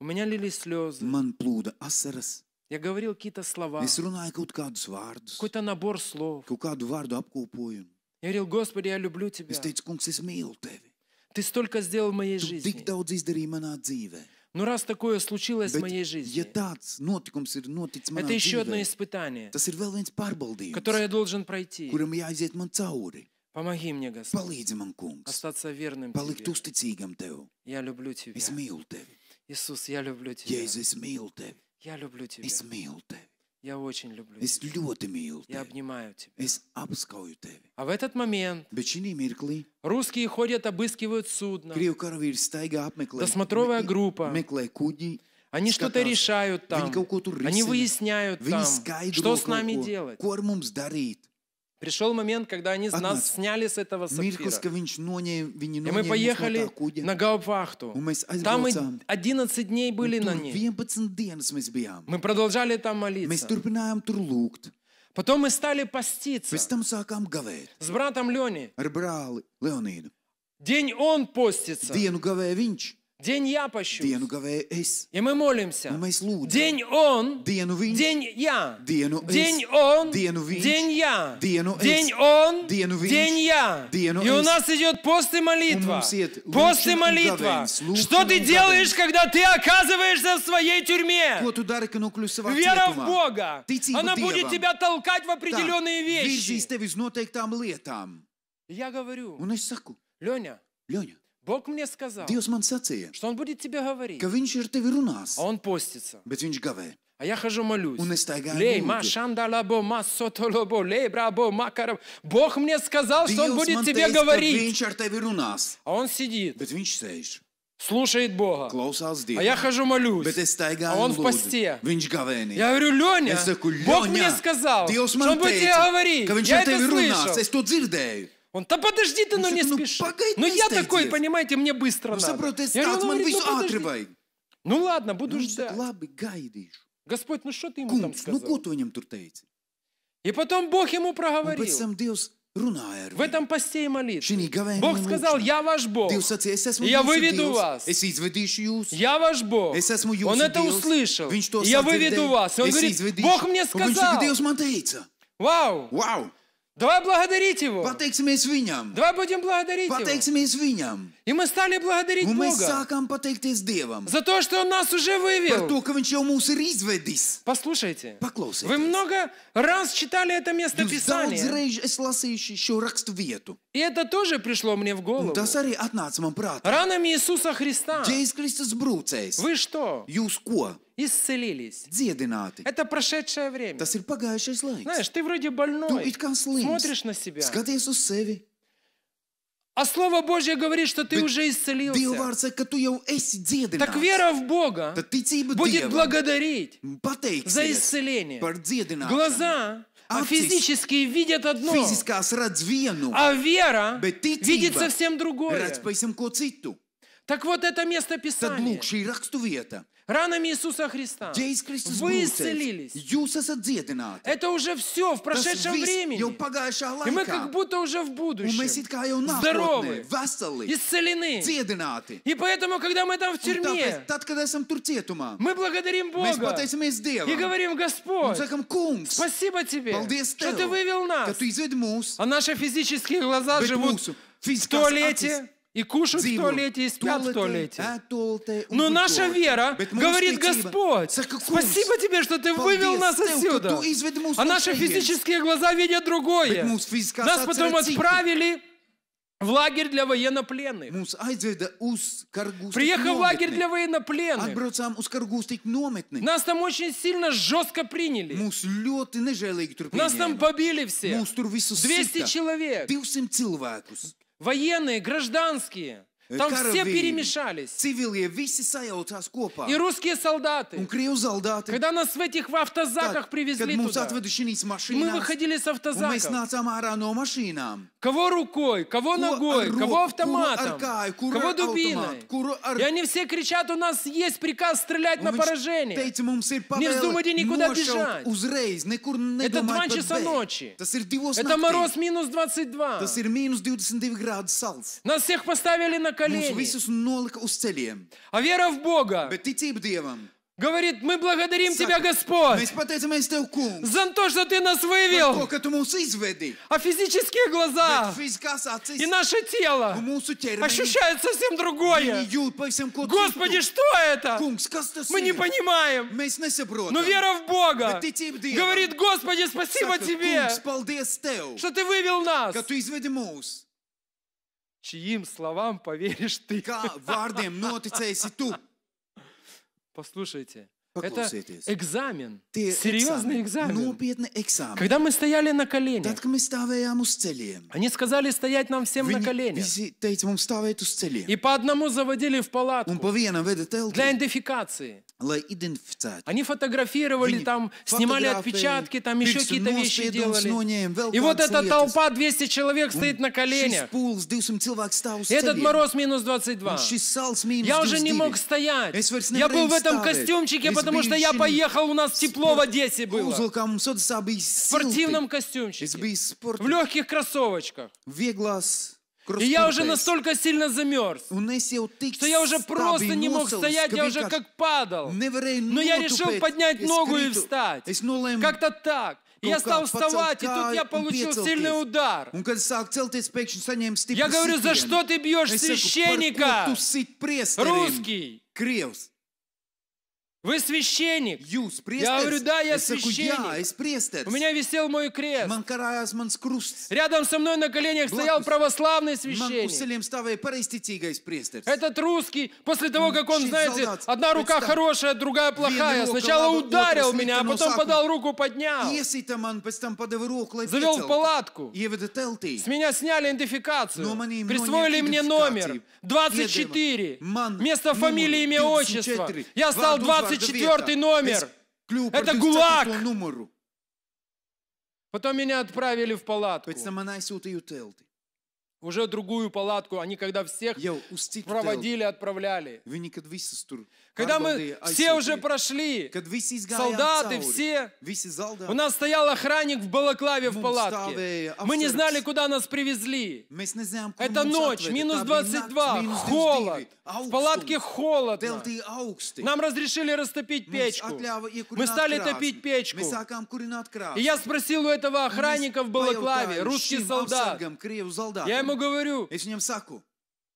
У меня лились слезы. Man plūda asaras. Я говорил какие-то слова. Es runāju kaut kādus vārdus. Какой-то набор слов. Kaut kādu vārdu apkopojumu. Я говорил, Господи, я люблю Тебя. Es teicu, kungs, es mīlu Tevi. Ты столько сделал в моей tu жизни. Tik daudz izdarīji manā dzīvē. Но раз такое случилось Bet, в моей жизни, ja tāds notikums ir noticis manā это еще dzīvē, одно испытание, tas ir vēl viens pārbaudījums, которое я должен пройти, kuram jāiziet man cauri. Помоги мне, Господь. Palīdzi man, kungs. Остаться верным Palīdzi Тебе. uzticīgam tev. Я люблю Тебя. Es mīlu tevi. Иисус, я люблю Тебя. Jēzus, es mīlu tevi. Я люблю Тебя. Es mīlu tevi. Я очень люблю Es Тебя. ļoti mīlu Я tevi. обнимаю Тебя. Es apskauju tevi. А в этот момент Bet šī mirklī русские ходят, обыскивают судно. krievu karavīri staigā apmeklē Dosmatrovая группа. meklē kuģi. Они что-то skatās. решают там. Viņi kaut ko tur Они risina. выясняют Viņi там, skaidro, что с kaut nami ko, делать. ko ar mums darīt. Пришел момент, когда они с нас сняли с этого сапфира. И мы поехали на Гаупвахту. Там мы 11 дней были на ней. Мы продолжали там молиться. Потом мы стали поститься. С братом Леони. День он постится. День я пощусь. Dienu es. Ja мы молимся, un День он, dienu viņš, день я. Dienu es, день он, dienu viņš, день я. Dienu es, день он, dienu viņš, день я. Dienu и es. у нас идет пост и молитва. Пост и молитва. Что ты делаешь, когда ты оказываешься в своей тюрьме? Dari, Вера в Бога. Ticība Она Dievam. будет тебя толкать в определенные Tā, вещи. Я говорю, Леня, Леня, Бог мне сказал, Dievs man sacīja, что Он будет тебе говорить. ka viņš ir runās, А он постится. bet viņš А я хожу молюсь. Лей, ма lūdzu. шандалабо, ма сотолобо, лей, брабо, ма карабо. Бог мне сказал, что Он будет man тебе говорить. viņš ar tevi runās, А он сидит, bet viņš слушает Бога. А я хожу молюсь. А он un в посте. lūdzu. Viņš Я говорю, Леня, Бог мне сказал, что Он будет тебе говорить. Я ar это слышал. Он, да подожди ты, ну, ну не ну, спеши. Погоди, ну я такой, понимаете, мне быстро ну, надо. я говорю, ну, говорит, ну, подожди. ну ладно, буду ну, ждать. Господь, ну что ты ему Кунц, там ну сказал? Ну кот в нем туртаете. И потом Бог ему проговорил. В этом посте и молитве. Бог сказал, я ваш Бог. И я выведу вас. Я ваш Бог. Он это услышал. я выведу вас. И он говорит, Бог мне сказал. Вау. Вау. Давай благодарить Его. Pateiksim mēs viņam. Давай будем благодарить Его. Pateiksimies viņam. И мы стали благодарить Un mēs Бога sākām pateikties Dievam за то, что Он нас уже par to, вывел. ka Viņš jau mūs ir izvedis. Послушайте, вы Paklausieties, много раз читали это место jūs daudz Писания. reižu es lasīju šo rakstu vietu. И это тоже пришло мне в Un голову. tas arī atnāca man prātā. Ранами Иисуса Христа Jēzus Kristus brūcējs. вы что, Jūs ko? исцелились. Dziedināti. Это прошедшее время. Tas ir pagājušais Знаешь, ты вроде больной. Ты it kā Смотришь на себя. Skaties uz sevi. А Слово Божье говорит, что ты Bet уже исцелился. Vārds, ka tu jau esi так вера в Бога будет благодарить за исцеление. Глаза а физические видят одно, vienu, а вера видит совсем другое. Так вот это место Писания. Ранами Иисуса Христа вы исцелились. Это уже все в прошедшем времени. И мы как будто уже в будущем здоровы, исцелены. И поэтому, когда мы там в тюрьме, мы благодарим Бога и говорим, Господь, спасибо Тебе, что Ты вывел нас. А наши физические глаза живут в туалете, и кушают в туалете, и спят в туалете. Но наша вера говорит, Господь, спасибо тебе, что ты вывел нас отсюда. А наши физические глаза видят другое. Нас потом отправили в лагерь для военнопленных. Приехал в лагерь для военнопленных. Нас там очень сильно жестко приняли. Нас там побили все. 200 человек военные, гражданские. Э, Там все перемешались. Civilie, visi sajautās kopā. И русские солдаты. Un солдаты. Когда нас в этих в автозаках tad, привезли туда. Машинās, мы выходили с автозаков. Mēs nācām ārā no mašīnām. Кого рукой, кого ногой, ar кого автоматом, kāju, кого дубиной. Ar... И они все кричат, у нас есть приказ стрелять на поражение. Teica, не вздумайте никуда бежать. Uzreiz, Это два часа ночи. Это мороз минус 22. Нас всех поставили на колени. А вера в Бога говорит, мы благодарим Тебя, Господь, за то, что Ты нас вывел. А физические глаза и наше тело ощущают совсем другое. Господи, что это? Мы не понимаем. Но вера в Бога говорит, Господи, спасибо Тебе, что Ты вывел нас чьим словам поверишь ты? Kā но ты tu? Послушайте, это экзамен, серьезный ну, экзамен. Когда мы стояли на коленях, они сказали стоять нам всем на коленях. И по одному заводили в палатку для идентификации. Они фотографировали там, снимали отпечатки, там еще какие-то вещи делали. И вот эта толпа, 200 человек, стоит на коленях. Этот мороз минус 22. Я уже не мог стоять. Я был в этом костюмчике, потому что я поехал, у нас тепло в Одессе было. В спортивном костюмчике. В легких кроссовочках. И я уже настолько сильно замерз, что я уже просто не мог стоять, я уже как падал. Но я решил поднять ногу и встать. Как-то так. Я стал вставать, и тут я получил сильный удар. Я говорю, за что ты бьешь священника? Русский. Вы священник. Jūs, я говорю, да, я es священник. Saku, У меня висел мой крест. Man karājās Рядом со мной на коленях Blakus. стоял православный священник. Этот русский, после того, как он, знаете, одна рука хорошая, другая плохая, сначала ударил otras, меня, а потом подал руку, поднял. Завел в палатку. С меня сняли идентификацию. No Присвоили мне номер 24. Man, вместо фамилии, имя, отчество. Я стал 20 24 номер. Это ГУЛАГ. Потом меня отправили в палатку. Уже другую палатку. Они когда всех проводили, отправляли. Когда мы все а уже прошли, солдаты все, у нас стоял охранник в балаклаве в ну, палатке. Э, мы не знали, куда нас привезли. Это ночь, минус 22, холод. В палатке холодно. Нам разрешили растопить печку. Мы стали топить печку. И я спросил у этого охранника в балаклаве, русский солдат. Я ему говорю,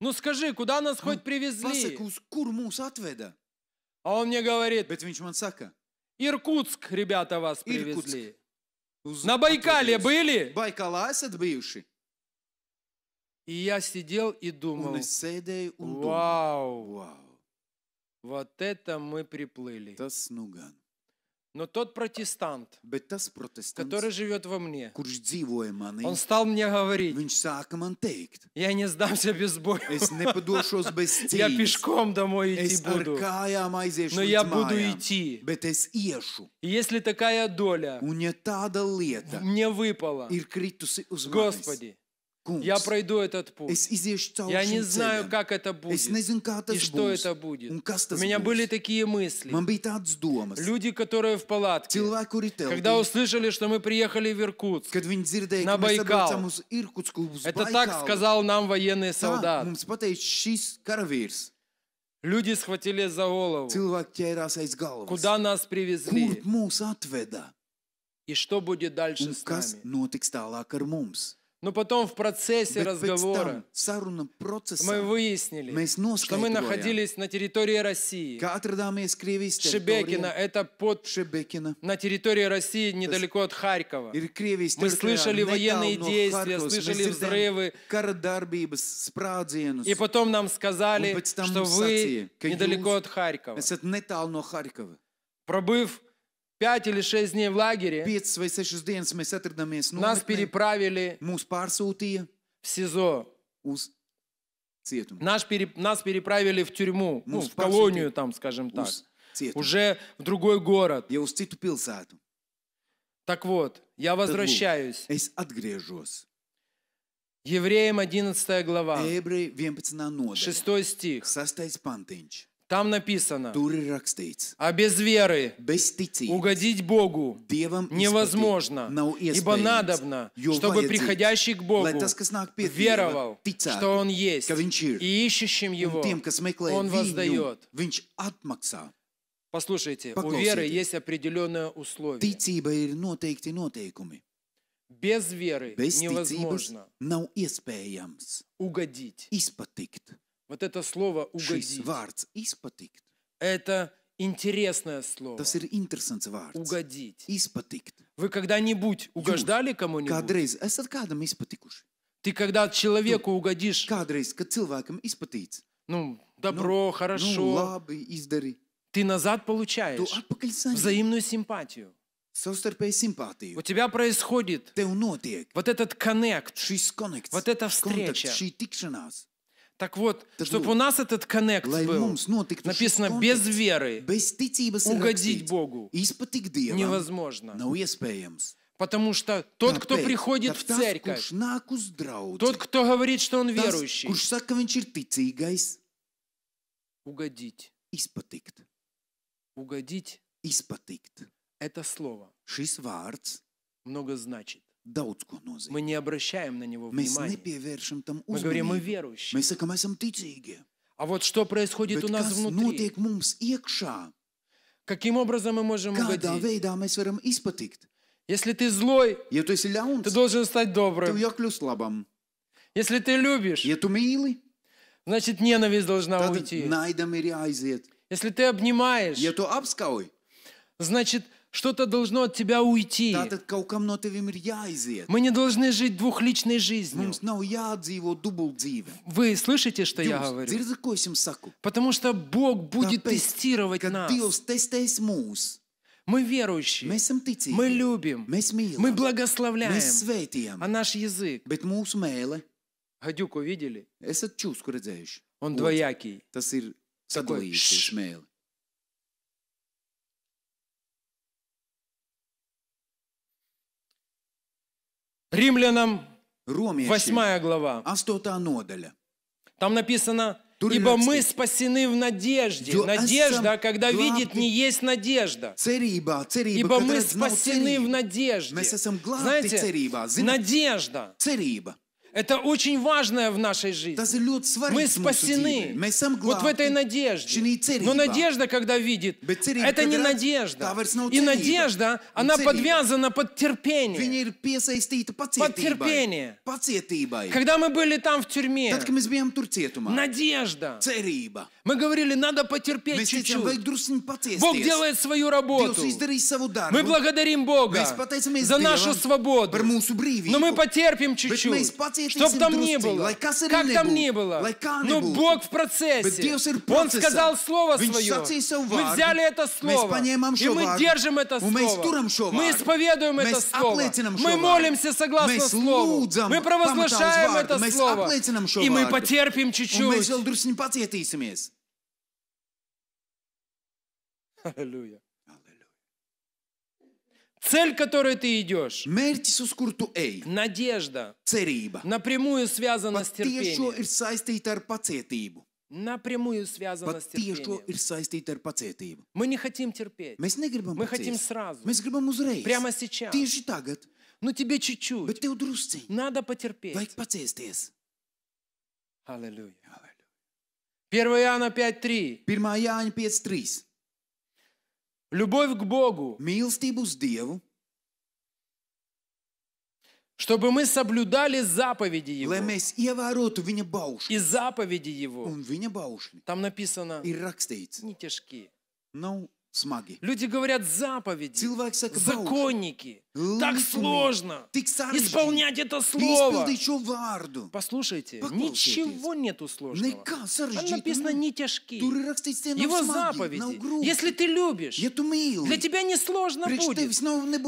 ну скажи, куда нас ну, хоть привезли? А он мне говорит, Иркутск, ребята, вас привезли. Иркутск. На Байкале были? Байкала esat И я сидел и думал, вау, вау, вот это мы приплыли. Tas но тот протестант, протестант который живет во мне, kurš он стал мне говорить, teikt, я не сдамся без боя. Я пешком домой идти es буду. Но я mājām, буду идти. И если такая доля un, мне выпала, Господи, я пройду этот путь. я не знаю, как это будет. и что это будет. У меня были такие мысли. Люди, которые в палатке, когда услышали, что мы приехали в Иркутск, на Байкал, это так сказал нам военный солдат. Люди схватили за голову. Куда нас привезли? И что будет дальше с нами? Но потом в процессе Bet разговора мы выяснили, что мы находились на территории России. Шебекина, это под Шебекина. на территории России недалеко от Харькова. Мы слышали военные действия, слышали взрывы. И потом нам сказали, что вы недалеко от Харькова. Пробыв Пять или шесть дней в лагере. Piecas vai sešas dienas mēs atradāmies nometnē. Нас переправили. Mūs pārsūtīja. В СИЗО. Uz cietumu. Наш переп нас переправили в тюрьму, ну, в колонию там, скажем так. Cietumu. Уже в другой город. Я uz citu pilsētu. Так вот, я возвращаюсь. Es atgriežos. Евреям 11 глава. Евреям 6 стих. Там написано, а без веры угодить Богу невозможно, ибо надобно, чтобы приходящий к Богу веровал, что Он есть, и ищущим Его Он воздает. Послушайте, у веры есть определенное условие. Без веры невозможно угодить вот это слово «угодить». Это интересное слово. Tas Угодить. Izpatikt. Вы когда-нибудь угождали кому-нибудь? Ты когда человеку tu, ну, угодишь... Kādreiz, kad Ну, добро, ну, хорошо. Ну, лаби, издари. Ты назад получаешь tu взаимную симпатию. У тебя происходит вот этот коннект, вот эта встреча. Контакт, так вот, чтобы у нас этот коннект был, ну, написано без веры, угодить Богу невозможно. Потому что тот, кто приходит в церковь, тот, кто говорит, что он верующий, угодить. Угодить. Это слово. много значит. Мы не обращаем на него внимания. Мы говорим, мы верующие. А вот что происходит у нас внутри? Каким образом мы можем угодить? Если ты злой, ja tu esi ļauns, ты должен стать добрым. Если ты любишь, ja mīli, значит ненависть должна уйти. Если ты обнимаешь, ja apskauj, значит что-то должно от тебя уйти. Мы не должны жить двухличной жизнью. Вы слышите, что я говорю? Потому что Бог будет тестировать нас. Мы верующие. Мы любим. Мы благословляем. А наш язык. Гадюку видели? Он двоякий. Tas ir Римлянам 8 глава. Там написано, Ибо мы спасены в надежде. Надежда, когда видит, не есть надежда. Ибо мы спасены в надежде. Знаете, надежда. Это очень важное в нашей жизни. Мы спасены вот в этой надежде. Но надежда, когда видит, это не надежда. Ну, И надежда, она подвязана под терпение. Под терпение. Когда мы были там в тюрьме, надежда. Мы говорили, надо потерпеть чуть-чуть. Бог делает свою работу. Мы благодарим Бога за нашу свободу. Но мы потерпим чуть-чуть. Что бы там ни было, как там ни было, но ну, Бог в процессе. Он сказал Слово Свое. Мы взяли это Слово, и мы держим это Слово. Мы исповедуем это Слово. Мы молимся согласно Слову. Мы провозглашаем это Слово. И мы потерпим чуть-чуть. Аллилуйя. Цель, к которой ты идешь. Mērķis, uz Надежда. Cerība. Напрямую связана с терпением. ir saistīta ar pacietību. Напрямую связана с терпением. ir saistīta ar pacietību. Мы не хотим терпеть. Mēs negribam Мы хотим сразу. Mēs gribam uzreiz. Прямо сейчас. Ты Tieši tagad. Но ну, тебе чуть-чуть. Bet tev drusciņ. Надо потерпеть. Vajag paciesties. Аллилуйя. 1 Иоанна 5.3. 1 Иоанна 5.3. Любовь к Богу. Dievu. Чтобы мы соблюдали заповеди Его. Lai И заповеди Его. Там написано. Не тяжкие. Nav smagi. Люди говорят заповеди, законники. Так сложно исполнять это слово. Послушайте, ничего нету сложного. Там написано не тяжкие. Его заповеди. Если ты любишь, для тебя не сложно будет.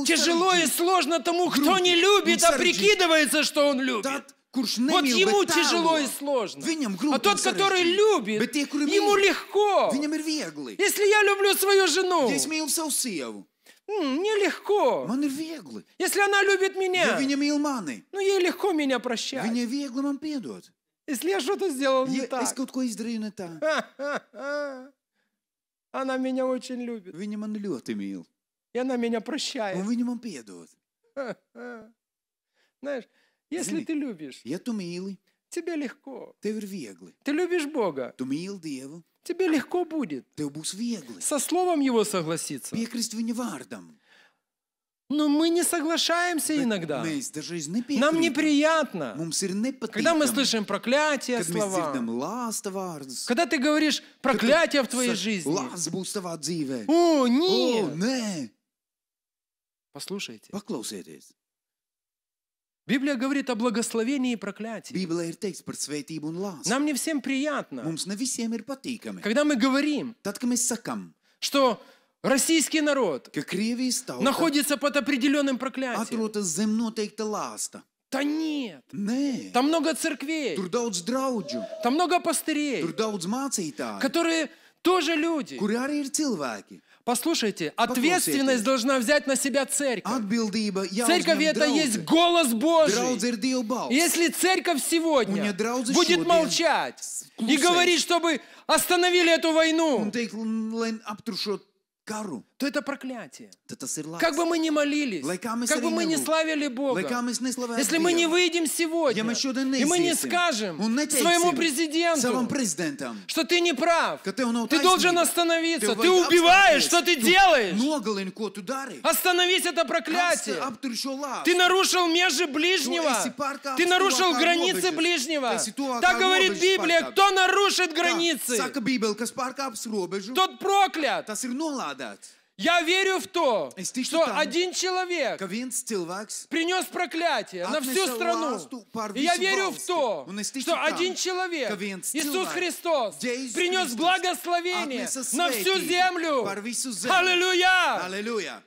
Тяжело и сложно тому, кто не любит, а прикидывается, что он любит вот ему тяжело и сложно. А тот, который любит, ему легко. Если я люблю свою жену, мне легко. Если она любит меня, ну ей легко меня прощать. Если я что-то сделал не так. Она меня очень любит. И она меня прощает. Знаешь, если ты любишь, тебе легко. Ты любишь Бога. Тебе легко будет. Со словом Его согласиться. Но мы не соглашаемся иногда. Нам неприятно. Когда мы слышим проклятие слова. Когда ты говоришь проклятие в твоей жизни. О, нет. Послушайте. Библия говорит о благословении и проклятии. Нам не всем приятно. Когда мы говорим, что российский народ находится под определенным проклятием. Да нет. Nē. Там много церквей. Там много пастырей. Которые тоже люди. Послушайте, ответственность должна взять на себя церковь. Церковь это есть голос Божий. Если церковь сегодня будет молчать и говорить, чтобы остановили эту войну, то это проклятие. Как бы мы ни молились, как бы мы ни славили Бога, если мы не выйдем сегодня, и мы не скажем своему президенту, что ты не прав, ты должен остановиться, ты убиваешь, что ты делаешь. Остановись это проклятие. Ты нарушил межи ближнего, ты нарушил границы ближнего. Так говорит Библия, кто нарушит границы, тот проклят. Я верю в то, что один человек принес проклятие на всю страну. И я верю в то, что один человек, Иисус Христос, принес благословение на всю землю. Аллилуйя! Аллилуйя!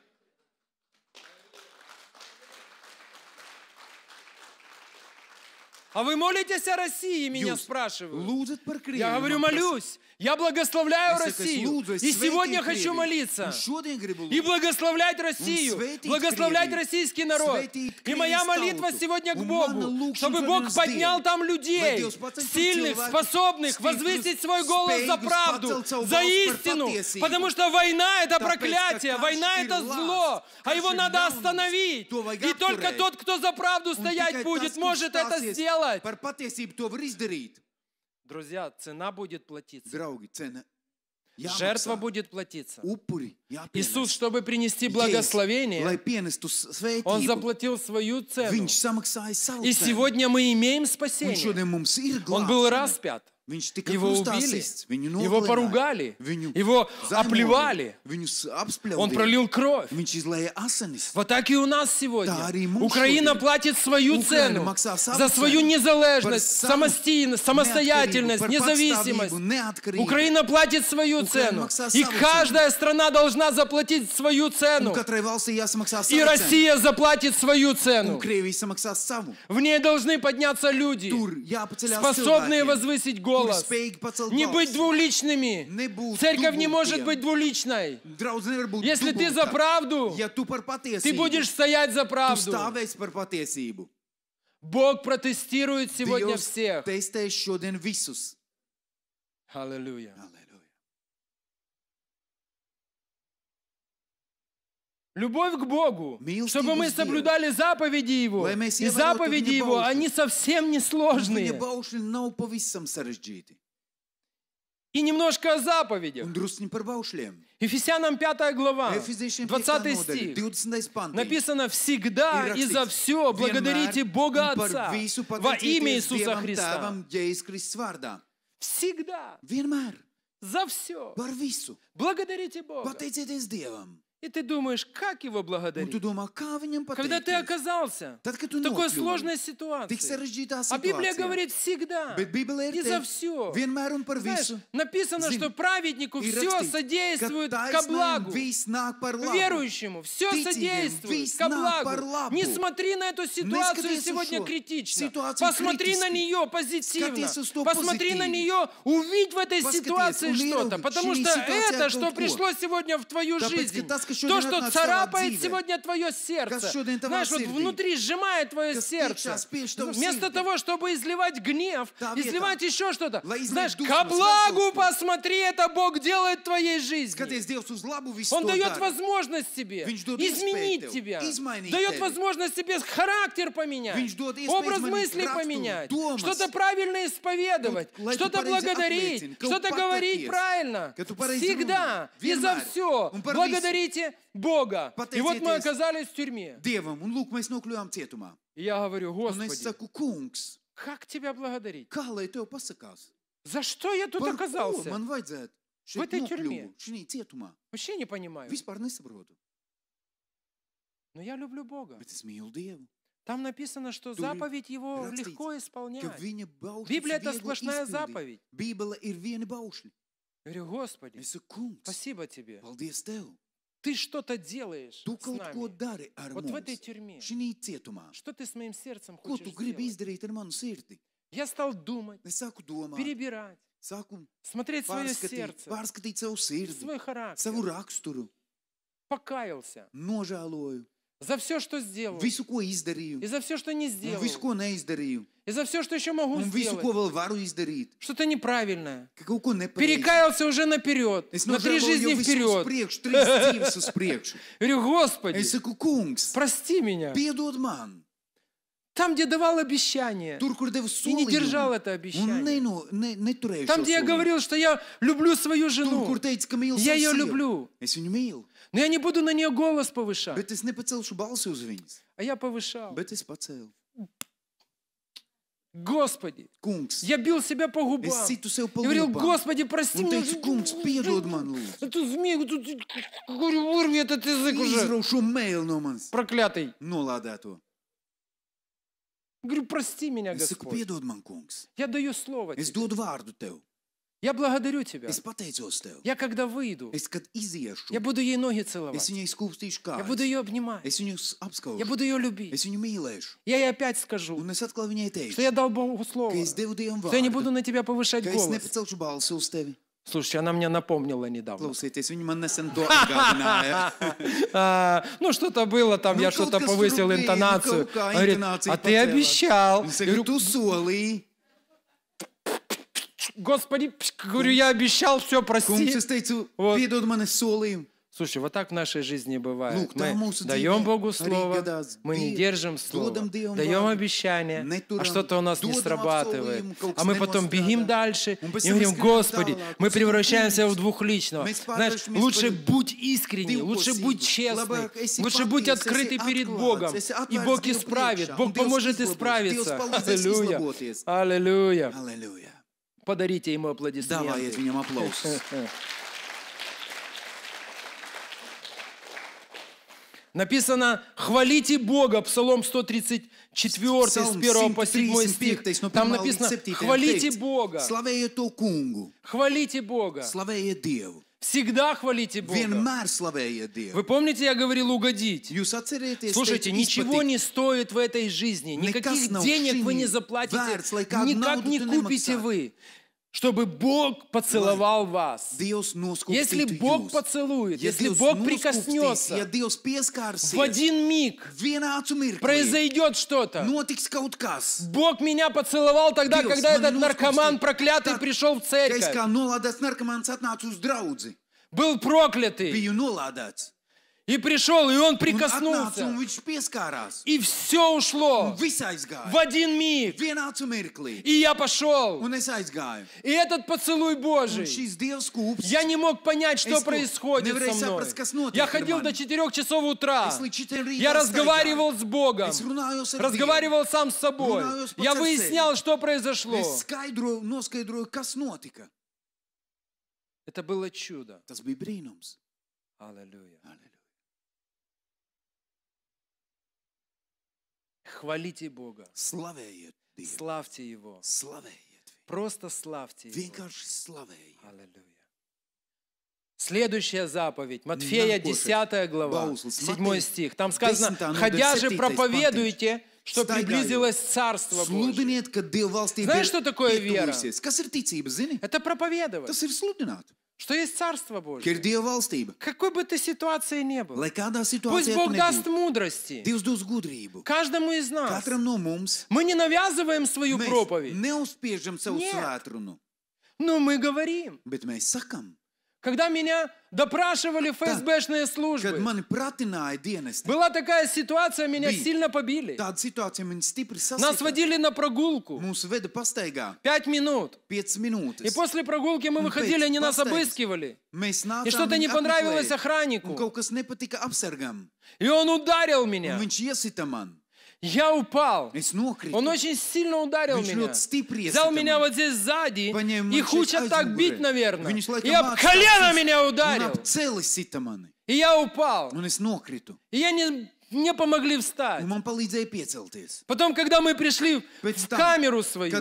А вы молитесь о России, меня спрашивают. Я говорю, молюсь. Я благословляю Россию. И сегодня хочу молиться. И благословлять Россию. Благословлять российский народ. И моя молитва сегодня к Богу, чтобы Бог поднял там людей, сильных, способных возвысить свой голос за правду, за истину. Потому что война – это проклятие, война – это зло, а его надо остановить. И только тот, кто за правду стоять будет, может это сделать. Друзья, цена будет платиться. Draugi, цена. Жертва будет платиться. Иисус, чтобы принести благословение, Он заплатил свою цену. И сегодня мы имеем спасение. Он был распят. Его убили, его поругали, его оплевали, он пролил кровь. Вот так и у нас сегодня. Украина платит свою цену а за свою незалежность, самостоятельность, независимость. Украина платит свою цену. И каждая страна должна заплатить свою цену. И Россия заплатит свою цену. В ней должны подняться люди, способные возвысить голову голос. Не быть двуличными. Церковь не может быть двуличной. Если ты за правду, ты будешь стоять за правду. Бог протестирует сегодня всех. Аллилуйя. Любовь к Богу, чтобы мы соблюдали заповеди Его. И заповеди Его, они совсем не сложные. И немножко о заповедях. Ефесянам 5 глава, 20 стих. Написано «Всегда и за все благодарите Бога Отца во имя Иисуса Христа». Всегда. За все. Благодарите Бога. И ты думаешь, как его благодарить? Ну, Думал, а Когда ты оказался в такой сложной ситуации. А Библия говорит всегда не за все. Знаешь, написано, что праведнику все содействует ко благу. Верующему все содействует ко благу. Не смотри на эту ситуацию сегодня критично. Посмотри на нее позитивно. Посмотри на нее, увидь в этой ситуации что-то. Потому что это, что пришло сегодня в твою жизнь, то, что царапает сегодня твое сердце, знаешь, вот внутри сжимает твое сердце, вместо того, чтобы изливать гнев, изливать еще что-то, знаешь, ко благу посмотри, это Бог делает в твоей жизни. Он дает возможность тебе изменить тебя, дает возможность тебе характер поменять, образ мысли поменять, что-то правильно исповедовать, что-то благодарить, что-то говорить правильно. Всегда и за все благодарите свете Бога. И вот мы оказались в тюрьме. Девам, un lūk, мы nokļuvām cietumā. И я говорю, Господи, un es saku, kungs, как Тебя благодарить? Kā, lai tev pasakās? За что я тут Par оказался? Ko man В этой тюрьме. Šī cietumā. Вообще не понимаю. Весь парный nesaprotu. Но я люблю Бога. Это es деву. Там написано, что заповедь его rakstīts, легко исполнять. Библия – это сплошная заповедь. Bībele ir viena baušļa. Я говорю, Господи, es, kungs, спасибо Тебе. Ты что-то делаешь Tu kaut ko dari ar Вот в этой тюрьме. mums šī cietumā. Что ты с моим сердцем Ko хочешь tu gribi сделать? izdarīt ar manu sirdi? Я стал думать, Es sāku domāt, перебирать, sāku смотреть свое pārskatīt, сердце, pārskatīt savu sirdi, свой savu характер, raksturu, покаялся. nožēloju, За все, что сделал. Visu, ko И за все, что не сделал. Un visu, ko И за все, что еще могу Un сделать. Ko vēl varu izdarīt. Что-то неправильное. не ko Перекаялся уже наперед. на ну, три жизни вперед. Priekšu, trīs dzīves uz priekšu. Говорю, Господи, es saku, прости меня. Piedod man. Там, где давал обещание, Tur, и не держал это обещание. Un neno, ne, Там, где я говорил, что я люблю свою жену, Tur, kur teicu, я ее люблю. Es viņu mīlu. Но я не буду на нее голос повышать. Bet А я повышал. Господи, kungs, я бил себя по губам. я говорил, Господи, прости меня. Teicu, kungs, Эту змею, тут вырви этот язык уже. Izrauj šo mēli no manis. Проклятый. Говорю, прости меня, Es saku, Господь. piedod man, Я даю слово тебе. Я благодарю Тебя. Я когда выйду, я буду ей ноги целовать. Я буду ее обнимать. Я буду ее любить. Я ей опять скажу, что я дал Богу слово, что я не буду на Тебя повышать голос. Слушай, она мне напомнила недавно. Klausieties, а, ну, что-то было там, ну, я что-то повысил интонацию. Ну, а ты обещал. Viņa Я говорю, господи, говорю, я обещал, все, прости. Слушай, вот так в нашей жизни бывает. Мы даем Богу слово, мы не держим слово, даем обещание, а что-то у нас не срабатывает. А мы потом бегим дальше и говорим, Господи, мы превращаемся в двухличного. Знаешь, лучше будь искренний, лучше будь честный, лучше будь открытый перед Богом. И Бог исправит, Бог поможет исправиться. Аллилуйя. Аллилуйя. Подарите ему аплодисменты. Давай отменим аплодис. Написано, хвалите Бога, Псалом 134, с 1 по 7 стих. Там написано, хвалите Бога. Хвалите Бога. Славея Деву. Всегда хвалите Бога. Вы помните, я говорил угодить? Слушайте, ничего не стоит в этой жизни. Никаких денег вы не заплатите, никак не купите вы чтобы Бог поцеловал вас. если Бог поцелует, если Бог прикоснется, в один миг произойдет что-то. Бог меня поцеловал тогда, когда этот наркоман проклятый пришел в церковь. Был проклятый. И пришел, и он прикоснулся. И все ушло в один миг. И я пошел. И этот поцелуй Божий. Я не мог понять, что происходит со мной. Я ходил до 4 часов утра. Я разговаривал с Богом. Разговаривал сам с собой. Я выяснял, что произошло. Это было чудо. Аллилуйя. Хвалите Бога. Славьте Его. Просто славьте Его. Аллилуйя. Следующая заповедь, Матфея 10 глава, 7 стих. Там сказано, «Ходя же проповедуйте, что приблизилось Царство Божие». Знаешь, что такое вера? Это проповедовать. Что есть Царство Божье. Ka ir Dieva valstība. Какой бы ты ситуации ни был. Lai kādā situācijā Пусть Бог даст мудрости. Dievs dos gudrību. Каждому из нас. Katram no mums. Мы не навязываем свою Mēs проповедь. Neuzspiežam savu Нет. svētrumu. Но мы говорим. Bet mēs sakam. Когда меня допрашивали ФСБшные службы, была такая ситуация, меня bija. сильно побили. ситуация Нас водили на прогулку. Пять минут. И после прогулки мы выходили, они нас обыскивали. И что-то не понравилось охраннику. И он ударил меня. Я упал. Он очень сильно ударил меня. Взял меня вот здесь сзади. И хочет так бить, наверное. И об колено меня ударил. И я упал. И я не мне помогли встать. Потом, когда мы пришли в камеру свою,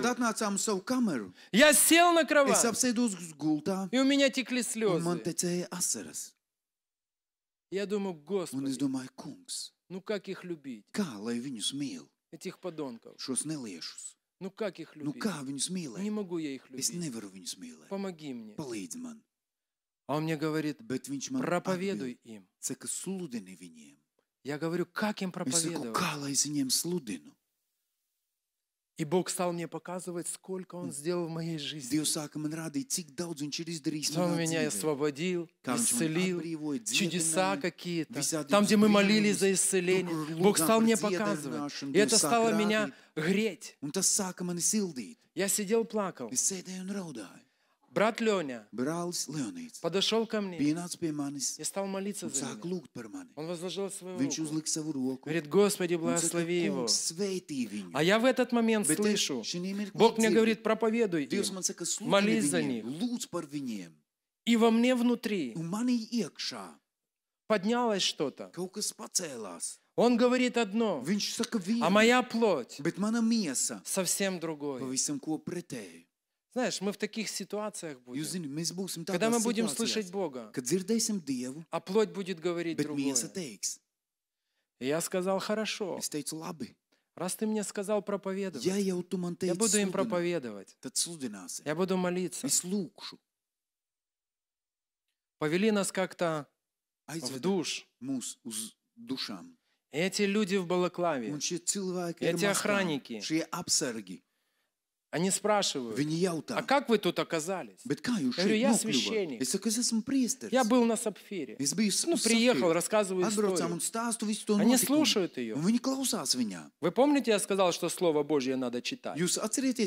я сел на кровать, и у меня текли слезы. Я думаю, Господи, Nu, kā их любить? Kā lai viņus mīl? Этих подонков. Šos neliešus. Nu, kā их любить? Nu, kā viņus mīlēt? Не могу я их любить. Es nevaru viņus mīlēt. Помоги мне. Palīdz man. А он мне говорит, Bet viņš man проповедуй atbild, им. Saka, sludini viņiem. Я говорю, как им проповедовать? Es saku, kā lai es viņiem sludinu? И Бог стал мне показывать, сколько Он сделал в моей жизни. Dievs sāka man rādīt, cik Он меня освободил, исцелил, чудеса какие-то. Там, где мы молились за исцеление, Бог стал мне показывать. И это стало меня греть. Я сидел, плакал. Брат Леня Леонид, подошел ко мне манис, и стал молиться за меня. Он возложил свою руку. говорит, Господи, благослови его. А я в этот момент Bet слышу, Бог мне говорит, проповедуй им, молись за них. И во мне внутри поднялось что-то. Он говорит одно, а моя плоть совсем другое. Знаешь, мы в таких ситуациях будем. Когда мы будем слышать Бога, а плоть будет говорить другое. и я сказал, хорошо. Раз ты мне сказал проповедовать, я буду им проповедовать. Я буду молиться. Повели нас как-то в душ. Эти люди в Балаклаве, эти охранники, они спрашивают, а как вы тут оказались? Я говорю, я священник. Я был на Сапфире. Ну, приехал, рассказываю историю. Они слушают ее. Вы помните, я сказал, что Слово Божье надо читать? Они слушают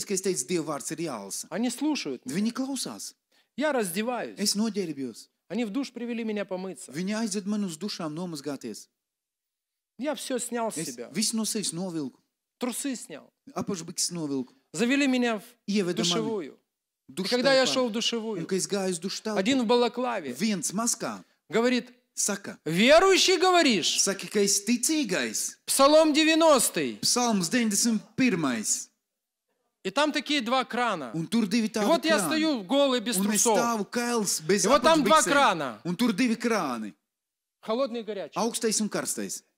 меня. Я раздеваюсь. Они в душ привели меня помыться. Я все снял с себя. Visu no sevis novilku. Трусы снял. Apakšbiks novilku завели меня в душевую. И когда я шел в душевую, один в балаклаве, говорит, Saka, Верующий говоришь. Saka, ticīgais. Псалом 90. Псалмс 91. И там такие два крана. Un tur divi И вот я стою голый, без Un трусов. kails, без и вот там два крана. Холодный и горячий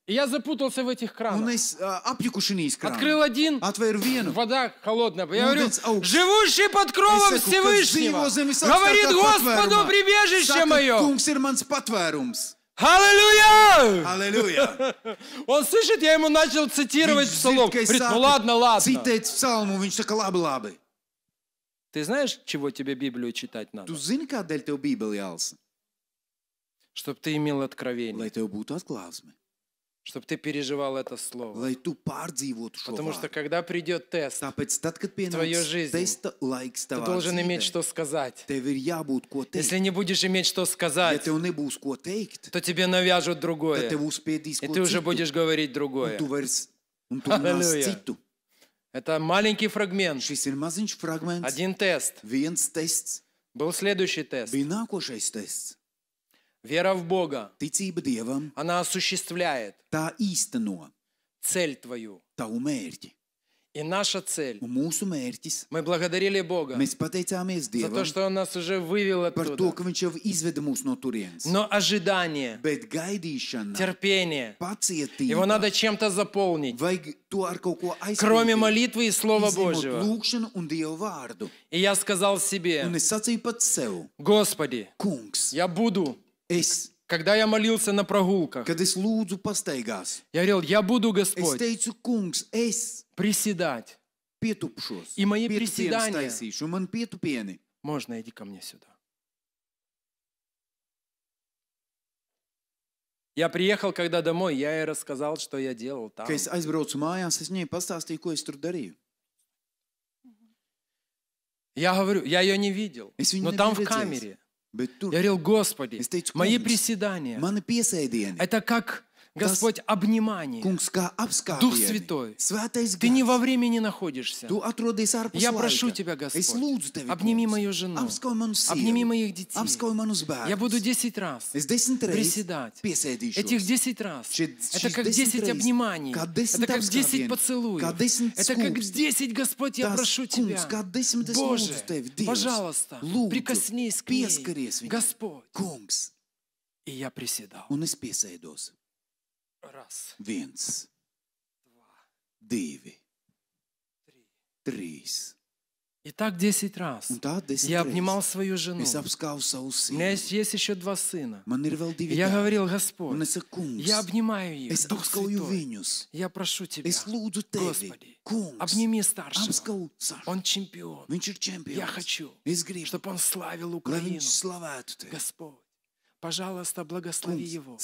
я запутался в этих кранах. Un es uh, apjukuši nīs krānā. Открыл один, atvēru а vienu. Вода холодная. Я говорю, живущий под кровом Всевышнего, говорит Господу прибежище мое. Kungs ir Аллилуйя! Аллилуйя! Он слышит, я ему начал цитировать псалом. Говорит, ну ладно, ладно. Цитēt psalmu, viņš saka, labi, labi. Ты знаешь, чего тебе Библию читать надо? Tu zini, kādēļ tev Bībeli jālasa? Чтобы ты имел откровение. Lai tev būtu atklāsme. Чтобы ты переживал это слово. Потому что когда придет тест Tāpēc, tad, kad в твою жизнь, testa laiks ты должен dzīvē, иметь что сказать. Tev ir jābūt, ko teikt. Если не будешь иметь что сказать, ja tev nebūs, ko teikt, то тебе навяжут другое. tev uzspiedīs, и ты citu, уже будешь говорить другое. Un tu vairs, un tu citu. Это маленький фрагмент. Один тест. Был следующий тест. Вера в Бога. Ticība Dievam. Она осуществляет. Tā īsteno. Цель твою. Tavu mērķi. И наша цель. Un mūsu mērķis. Мы благодарили Бога. Mēs pateicāmies Dievam. За то, что Он нас уже вывел оттуда. Par to, ka Viņš jau izveda mūs no turienes. Но ожидание. Bet gaidīšana. Терпение. Pacietība. Его надо чем-то заполнить. Vajag to ar kaut ko aizpildīt. Кроме молитвы и Слова Божьего. Lūkšanu un Dievu vārdu. И я сказал себе. Un es sacīju pats sev. Господи. Kungs. Я буду. Es Когда я молился на прогулках, kad es lūdzu я говорил, я буду, Господь, teicu, kungs, es приседать. и мои приседания, taisīšu, можно, иди ко мне сюда. Я приехал, когда домой, я ей рассказал, что я делал там. Я говорю, я ее не видел, но там в камере. Я говорил, Господи, мои приседания, это как Господь, обнимание. Дух Святой. Ты не во времени находишься. Я прошу Тебя, Господь, обними мою жену, обними моих детей. Я буду десять раз приседать. Этих десять раз. Это как десять обниманий. Это как десять поцелуев. Это как десять, Господь, я прошу Тебя. Боже, пожалуйста, прикоснись к ней, Господь. И я приседал. Un es piesēdos. Раз. Viens. Dva. Divi. Tri. Trīs. И так десять раз. Tā, ну, 10 я обнимал свою жену. У меня есть, есть еще два сына. Я говорил, Господь, я обнимаю их. Es Дух Святой, я прошу Тебя, tevi, Господи, kungs, обними старшего. Он чемпион. Я хочу, чтобы он славил Украину. Господь. Пожалуйста, благослови его.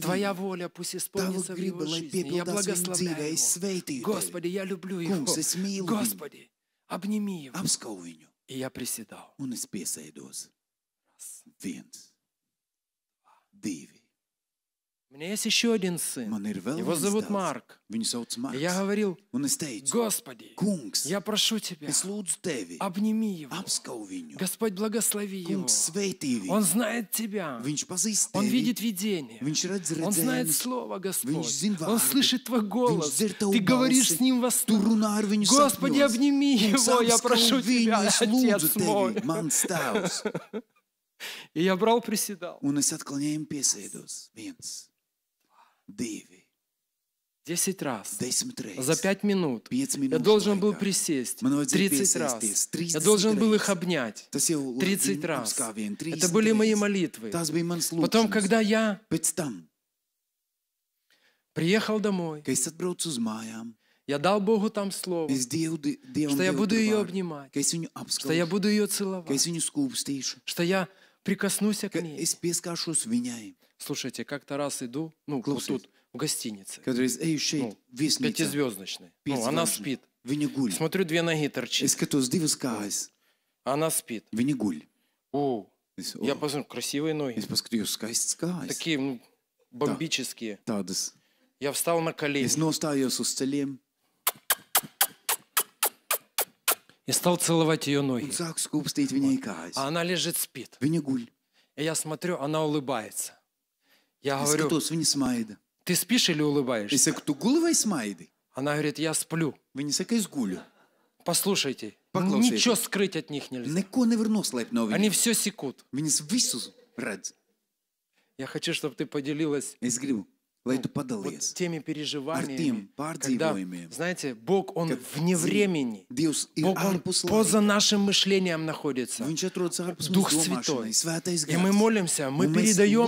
Твоя воля пусть исполнится в его жизни. Я благословляю его. Господи, я люблю его. Господи, обними его. И я приседал. Раз. Divi. У меня есть еще один сын. Его зовут Марк. я говорил, Господи, Kungs, я прошу Тебя, tevi, обними его. Господь, благослови Kungs, его. Он знает Тебя. Он видит видение. Он знает Слово, Господь. Он слышит Твой голос. Ты говоришь с ним во сне. Господи, обними его, я прошу Тебя, Отец мой. И я брал, приседал. Un es atklājēju, piesēdos viens divi. Десять раз. За пять минут. Я должен был присесть. Тридцать раз. Я должен был их обнять. Тридцать раз. Это были мои молитвы. Потом, когда я приехал домой, я дал Богу там слово, что я буду ее обнимать, что я буду ее целовать, что я прикоснусь к ней. Слушайте, как-то раз иду, ну, Klausies. тут, в гостинице. Которая ну, пятизвездочной. Ну, она спит. Винегуль. Смотрю, две ноги торчат. Она спит. Винегуль. О, я посмотрю, красивые ноги. Такие ну, бомбические. Tādas. Я встал на колени. Es И стал целовать ее ноги. Un А она лежит, спит. Viņa И я смотрю, она улыбается. Я говорю, ты спишь или улыбаешься? Если кто Она говорит, я сплю. Вы не сгулю? Послушайте, ничего скрыть от них нельзя. Нико не Они все секут. не с Я хочу, чтобы ты поделилась ну, вот теми переживаниями, когда, знаете, Бог, Он вне времени, Бог, Он поза нашим мышлением находится, Дух Святой. И мы молимся, мы передаем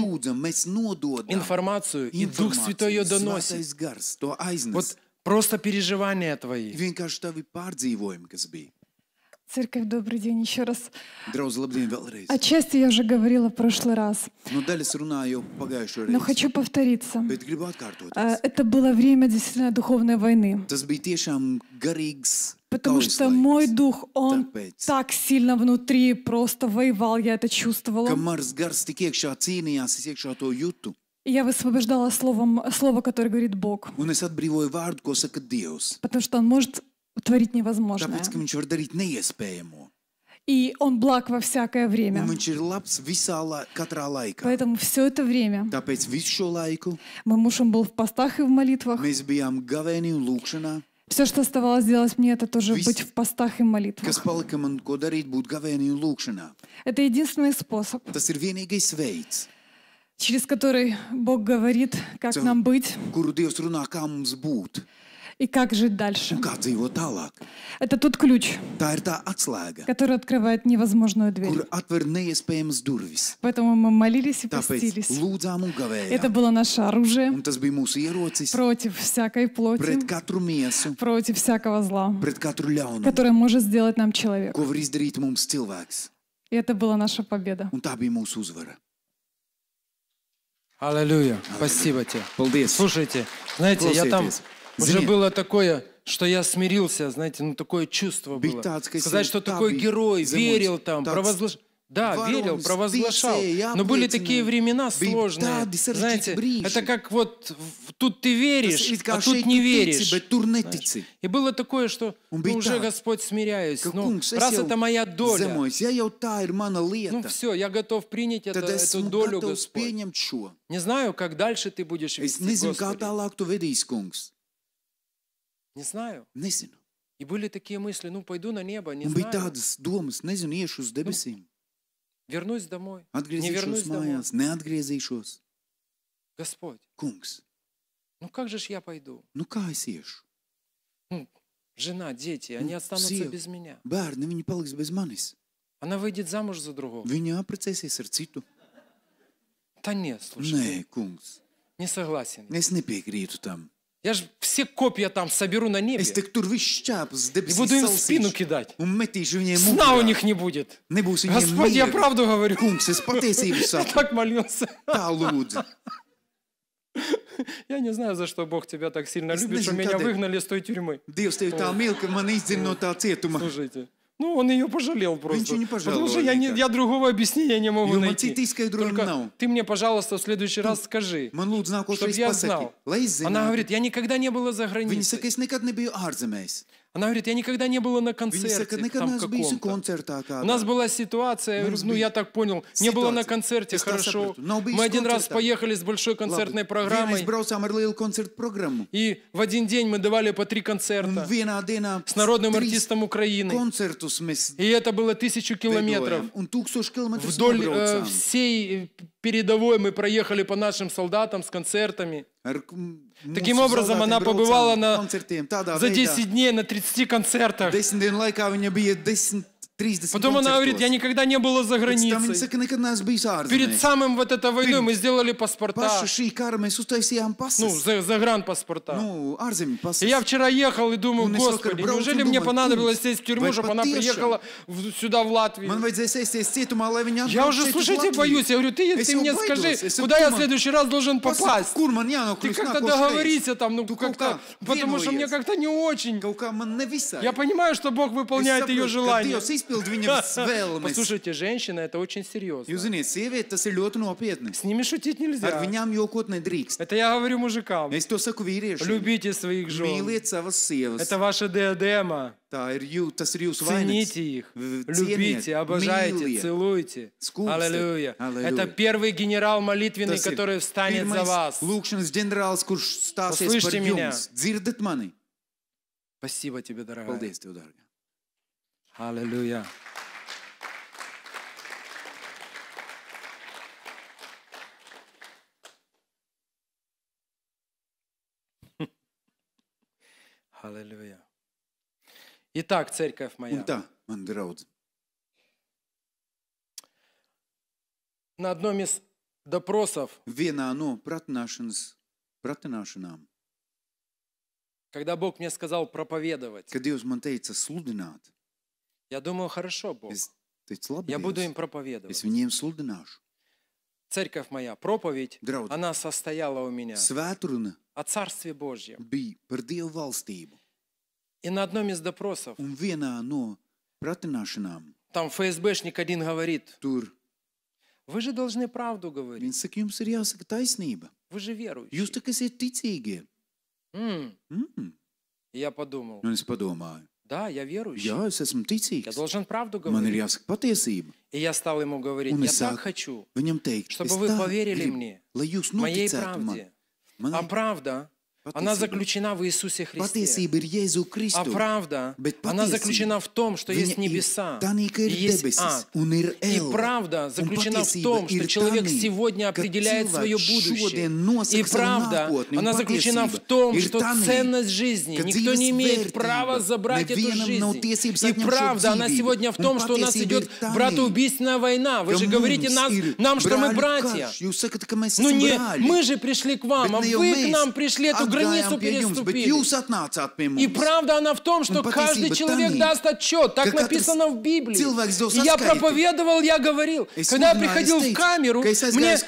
информацию, и Дух Святой ее доносит. Вот просто переживания твои. Церковь, добрый день еще раз. Draudz, labdien, vēlreiz. Отчасти я уже говорила в прошлый раз. Ну, Но, runāju, Но хочу повториться. А, это было время действительно духовной войны. Потому что мой дух, он Tāpēc, так сильно внутри просто воевал, я это чувствовала. я высвобождала словом, слово, которое говорит Бог. Потому что Он может Творить невозможное. Tāpēc, ka viņš var darīt neiespējamo. И он благ во всякое время. Un viņš ir labs visā la Поэтому все это время Tāpēc visu šo laiku мой муж был в постах и в молитвах. mēs bijām gavēni un Все, что оставалось делать мне, это тоже Viss, быть в постах и молитвах. Kas palika man, ko darīt, būt Это единственный способ. Tas ir vienīgais veids. Через который Бог говорит, как Caur, нам быть. Kuru Dievs runā, kā и как жить дальше? Un kā dzīvot Это тот ключ, Tā ir atslēga, который открывает невозможную kur дверь. atver neiespējamas durvis. Поэтому мы молились и Tāpēc постились. lūdzām un Это gavējām. было наше оружие Un tas bija mūsu ierocis против всякой плоти, pret katru miesu, против всякого зла, pret katru ļaunumu, которое может сделать нам человек. ko var izdarīt mums И это была наша победа. Аллилуйя. Спасибо тебе. Слушайте, знаете, я там Klausieties. Уже было такое, что я смирился, знаете, ну такое чувство было. Сказать, что такой герой, верил там, провозглашал. Да, верил, провозглашал. Но были такие времена сложные. Знаете, это как вот тут ты веришь, а тут не веришь. Знаешь? И было такое, что ну, уже Господь смиряюсь. Ну, раз это моя доля, ну все, я готов принять это, эту долю Господь. Не знаю, как дальше ты будешь вести, Господи. Не знаю. Nezinu. Ja были такие мысли, ну пойду на небо, не Un bija знаю. tādas domas, nezinu, iešu uz ну, debesīm, Вернусь домой. не вернусь atgriezīšos домой. не neatgriezīšos. Господь, Kungs, ну как же ж я пойду? nu ну, kā es iešu? Хм, жена, дети, они Ну, останутся сил. без меня. Bērni, viņi paliks bez manis. Она выйдет замуж за другого. Виня apprecēsies ar Та нет, слушай, Не, кунгс. не согласен. es nepiekrītu там. Я же все копья там соберу на небе. Es tik И буду им в спину кидать. un metīšu Сна у них не будет. Nebūs viņiem Господи, я правду говорю. Kungs, Я так молился. tā lūdzu. Я не знаю, за что Бог тебя так сильно любит, что меня выгнали из той тюрьмы. Слушайте, ну, он ее пожалел просто. Ничего не пожалел. Потому что я, не, я другого объяснения не могу найти. Только ты мне, пожалуйста, в следующий раз скажи, чтобы я знал. Она говорит, я никогда не была за границей. Она говорит, я никогда не была на концерте там каком-то. А У нас была ситуация, ну, ну я так понял, не было на концерте, хорошо. Мы один раз поехали с большой концертной программой. И в один день мы давали по три концерта а с народным артистом Украины. И это было тысячу километров. Вдоль э, всей передовой мы проехали по нашим солдатам с концертами. Таким образом, она побывала на, за 10 дней на 30 концертах. Потом она говорит, я никогда не была за границей. Перед самым вот этой войной мы сделали паспорта. Ну, за, загранпаспорта. Ну, И я вчера ехал и думаю, ну, господи, неужели мне понадобилось сесть в тюрьму, чтобы она приехала сюда, в Латвию? Я уже, слушайте, боюсь. Я говорю, ты, ты мне скажи, куда я в следующий раз должен попасть? Ну, ты как-то договорись там, ну, как-то, потому что мне как-то не очень. Я понимаю, что Бог выполняет ее желание aizpild viņa vēlmes. Послушайте, женщина это очень серьезно. Jūs zināt, sieviete, tas ir ļoti nopietni. С ними шутить нельзя. Ar viņām jokot nedrīkst. Это я говорю мужикам. Es to saku vīriešiem. Любите своих жен. Mīliet savas sievas. Это ваша диадема. Tā ir jū, tas ir jūsu vainīgs. Цените их, э, любите, обожайте, целуйте. Аллилуйя. Это первый генерал молитвенный, который встанет за вас. Lūkšanas ģenerālis, kurš stāsies Послушайте par jums. Меня. Dzirdat mani? Спасибо тебе, дорогая. Paldies tev, дорогая. Аллилуйя. Аллилуйя. Итак, церковь моя. Да, Мандраудзе. На одном из допросов. Вена, а ну, брат пратнашинс, нам. Когда Бог мне сказал проповедовать. Когда Dievs man teica я думаю, хорошо, Бог. Я буду им проповедовать. Церковь моя, проповедь, Draud, она состояла у меня о Царстве Божьем. И на одном из допросов vienā no pratināšanām, там ФСБшник один говорит, tur, вы же должны правду говорить. saka, jāsaka Вы же верующие. Mm. Mm. Я подумал. Un ну, да, я верующий. Я es esmu ticīgs. Я должен правду говорить. Man ir jāsaka patiesība. И я стал ему говорить, Un я так хочу, teikt, чтобы вы поверили мне, моей правде. Man. А правда она заключена в Иисусе Христе. А правда, она заключена в том, что есть небеса и есть ад. И правда заключена в том, что человек сегодня определяет свое будущее. И правда, она заключена в том, что ценность жизни никто не имеет права забрать эту жизнь. И правда, она сегодня в том, что у нас идет братоубийственная война. Вы же говорите нас, нам, что мы братья. Но ну не мы же пришли к вам, а вы к нам пришли эту границу пie jums, bet переступили. И правда она в том, что ну, каждый человек даст отчет. Так написано в Библии. И Я проповедовал, я говорил. Когда я приходил в камеру, мне,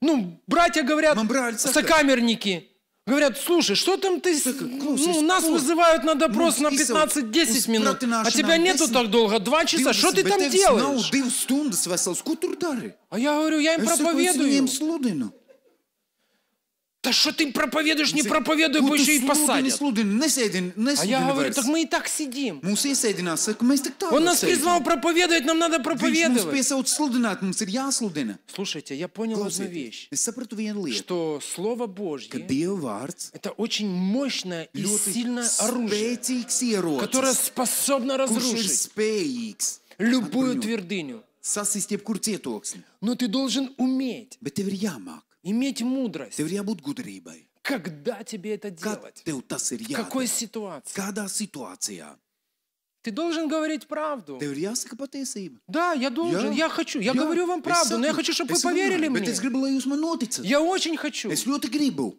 ну, братья говорят, Man brāļi сокамерники, говорят, слушай, что там ты, ну, нас вызывают на допрос ну, на izsauc 15-10 uz а тебя нету так долго, два часа, что ты там tevis делаешь? А я говорю, я им а проповедую. Ну. Да что ты проповедуешь, не проповідуй, бо ще й посадять. А я говорю, так мы и так сидим. А Он нас призвал проповедовать, нам надо проповедовать. Слушайте, я понял одну вещь, что Слово Божье это очень мощное и сильное оружие, которое способно разрушить любую твердыню. Но ты должен уметь. Иметь мудрость. Когда тебе это делать? В какой ситуации? Когда ситуация? Ты должен говорить правду. Да, я должен, я, я хочу. Я, я говорю вам правду, но я хочу, чтобы вы поверили мне. Я очень хочу. Если ты грибу.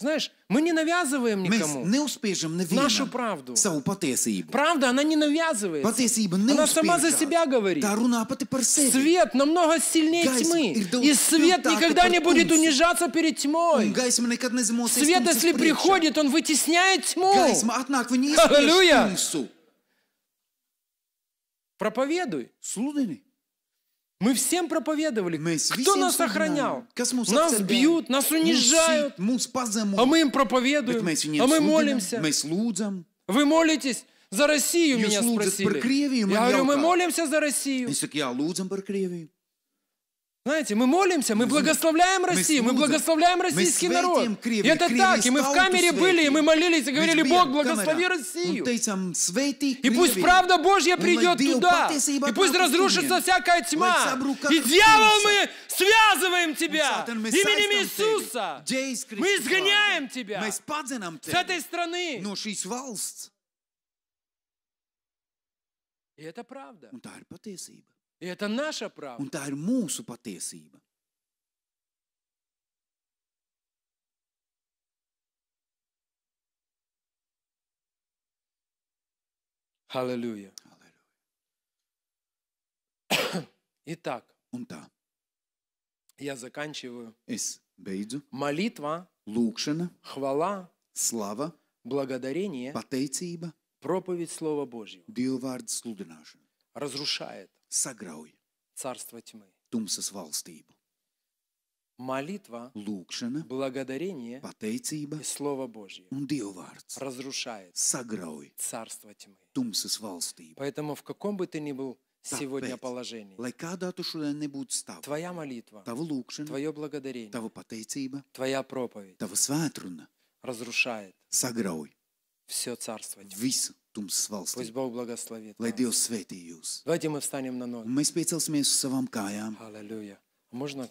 Знаешь, мы не навязываем никому. Ми не Нашу правду. Правда, она не навязывается. не Она сама за себя говорит. Свет намного сильнее Гайс, тьмы. И свет никогда не будет унижаться перед тьмой. Гайс, свет, если приходит, он вытесняет тьму. Аллилуйя. Проповедуй. Слудини. Мы всем проповедовали. Кто нас охранял? Нас бьют, нас унижают. А мы им проповедуем. А мы молимся. Вы молитесь? За Россию меня спросили. Я говорю, мы молимся за Россию. Знаете, мы молимся, мы благословляем Россию, мы благословляем российский народ. И это так, и мы в камере были, и мы молились, и говорили, Бог, благослови Россию. И пусть правда Божья придет туда, и пусть разрушится всякая тьма. И дьявол, мы связываем тебя именем Иисуса. Мы изгоняем тебя с этой страны. Ну, и это правда. Ja tā ir naša pravda. Un tā ir mūsu patiesība. Halleluja. Halleluja. Итак. Un tā. Я заканчиваю. Es beidzu. Молитва. Lūkšana. Хвала. Slava. Благодарение. Pateicība. Проповедь Слова Божьего. Dievvvārdu sludināšana. Разрушает sagrauj. Царство тьмы. Tumsas valstību. Молитва, lūkšana, благодарение pateicība, и Слово Божье un Dievvvārds разрушает sagrauj, царство тьмы. Tumsas valstību. Поэтому в каком бы ты ни был сегодня положении. Lai kādā tu šodien nebūtu stāv, твоя молитва, tava lūkšana, твое благодарение, tava pateicība, твоя проповедь, tava svētruna разрушает sagrauj, все царство тьмы. Visu tu valstī. Pus Bog blagoslavīt. Lai Dievs svētī jūs. Давайте мы встанем на ноги. Mēs piecelsimies uz savām kājām. Halleluja. А можно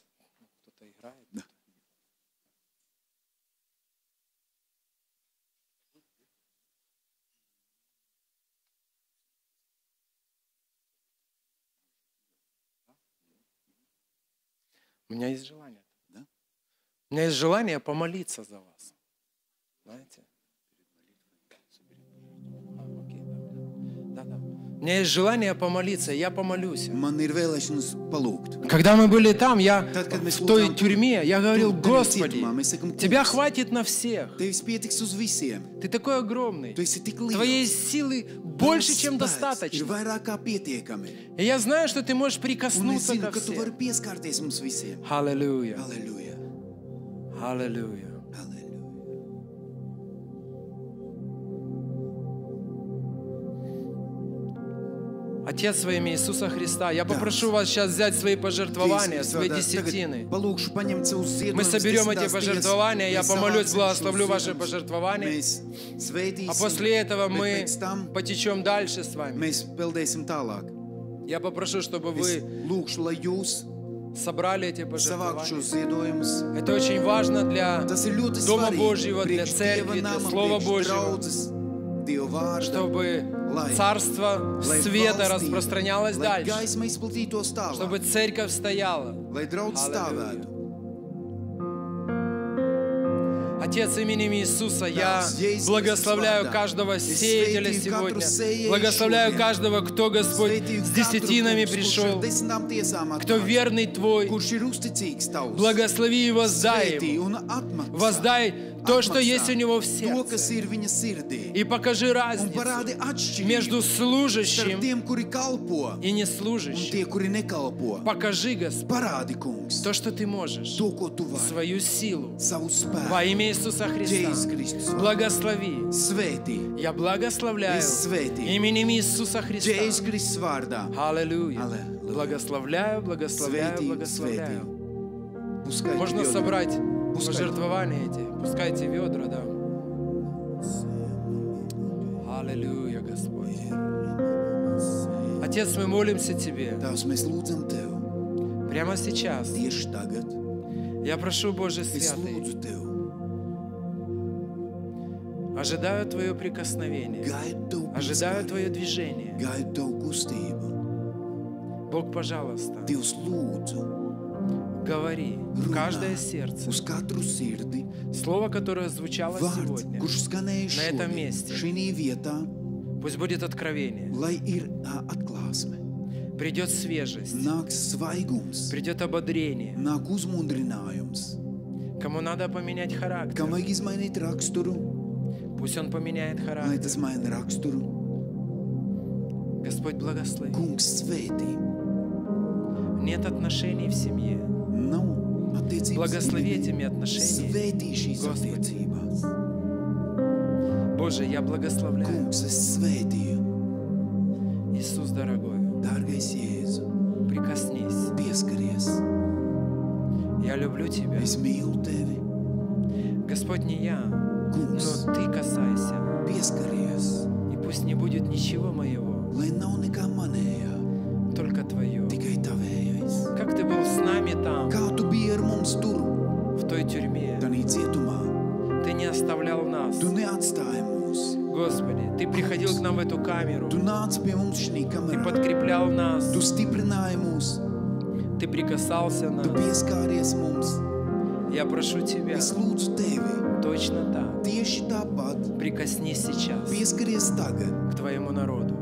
У меня есть желание. Да? У меня есть желание помолиться за вас. Знаете? У меня есть желание помолиться, я помолюсь. Когда мы были там, я в той тюрьме, я говорил, Господи, Тебя хватит на всех. Ты такой огромный. Твоей силы больше, чем достаточно. А И я знаю, что Ты можешь прикоснуться ко всем. Аллилуйя. Аллилуйя. Аллилуйя. Отец во имя Иисуса Христа, я попрошу вас сейчас взять свои пожертвования, свои десятины. Мы соберем эти пожертвования, я помолюсь, благословлю ваши пожертвования. А после этого мы потечем дальше с вами. Я попрошу, чтобы вы собрали эти пожертвования. Это очень важно для Дома Божьего, для церкви, для Слова Божьего чтобы царство света распространялось дальше, чтобы церковь стояла. Аллилуйя. Отец, именем Иисуса, я благословляю каждого сеятеля сегодня. Благословляю каждого, кто, Господь, с десятинами пришел, кто верный Твой. Благослови и воздай ему. Воздай то, что есть у него в сердце. И покажи разницу между служащим и неслужащим. Покажи, Господь, то, что ты можешь, свою силу во имя Иисуса Христа. Благослови. Я благословляю именем Иисуса Христа. Аллилуйя. Благословляю, благословляю, благословляю. Можно собрать Пускай. Пожертвования эти, пускайте ведра, да. Аллилуйя, Господь. Отец, мы молимся Тебе. Прямо сейчас. Я прошу, Боже Святый, ожидаю Твое прикосновение, ожидаю Твое движение. Бог, пожалуйста, говори в каждое сердце слово, которое звучало сегодня на этом месте. Пусть будет откровение. А, Придет свежесть. Придет ободрение. Кому надо поменять характер, пусть он поменяет характер. Господь благослови. Нет отношений в семье. Благослови этими отношениями, Господи. Боже, я благословляю. Иисус, дорогой, прикоснись. Я люблю Тебя. Господь, не я, но Ты касайся. И пусть не будет ничего моего только Твое. Как Ты был с нами там, в той тюрьме. Ты не оставлял нас. Господи, Ты приходил к нам в эту камеру. Ты подкреплял нас. Ты прикасался нас. Я прошу Тебя, точно так, прикоснись сейчас к Твоему народу.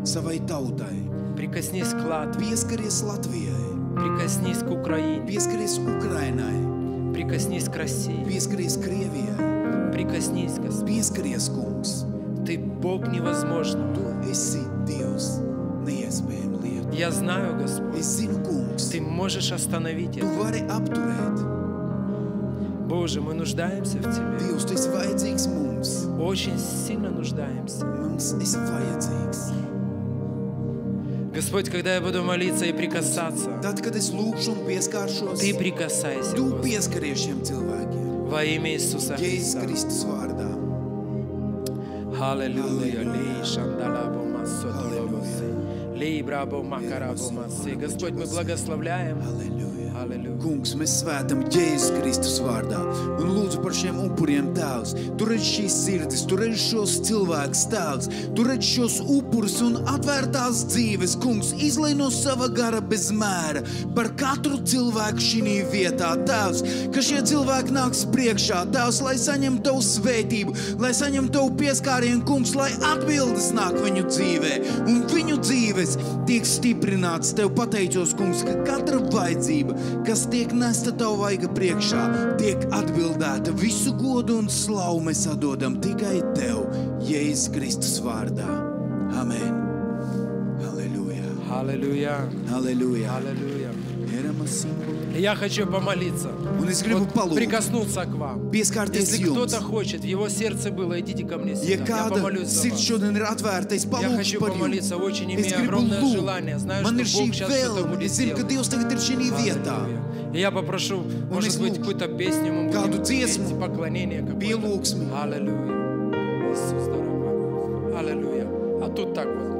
Прикоснись к Латвии. Pieskaries Latvijai. Прикоснись к Украине. Pieskaries Ukrainai. Прикоснись к России. Pieskaries Krievijai. Прикоснись, Господь. Pieskaries, Kungs. Ты Бог невозможно. Tu esi Dievs neiespējama lieta. Я знаю, Господь. Es zinu, Kungs. Ты можешь остановить это. Tu vari apturēt. Боже, мы нуждаемся в Тебе. Dievs, tu esi vajadzīgs mums. Очень сильно нуждаемся. Mums esi vajadzīgs. Господь, когда я буду молиться и прикасаться, Tad, kad es Ты прикасайся, Tu Господи, во имя Иисуса Христа. Аллилуйя. Господь, мы благословляем. Аллилуйя. kungs, mēs svētam Jēzus Kristus vārdā un lūdzu par šiem upuriem tēvs. Tu redz šīs sirdis, tu redz šos cilvēkus tēvs, tu redz šos upurus un atvērtās dzīves, kungs, izlai no sava gara bez mēra par katru cilvēku šī vietā, tēvs, ka šie cilvēki nāks priekšā, tēvs, lai saņemtu tavu svētību, lai saņemtu tavu pieskārienu, kungs, lai atbildes nāk viņu dzīvē un viņu dzīves tiek stiprināts. Tev pateicos, kungs, ka katra vajadzība, kas tiek tiek nesta tava vaiga priekšā, tiek atbildēta visu godu un slavu mēs atdodam tikai tev, Jēzus Kristus vārdā. Amen! Аллилуйя! Аллилуйя! Аллилуйя! Аллилуйя! Я хочу помолиться. Вот прикоснуться к вам. Если кто-то хочет, в его сердце было, идите ко мне сюда. Я помолюсь за вас. Я хочу помолиться, очень имею огромное желание. Знаю, что Бог сейчас это будет делать. Аллилуйя! И я попрошу, может быть, какую-то песню мы будем петь, поклонение какое-то. Аллилуйя. Иисус, дорогой. Аллилуйя. А тут так вот.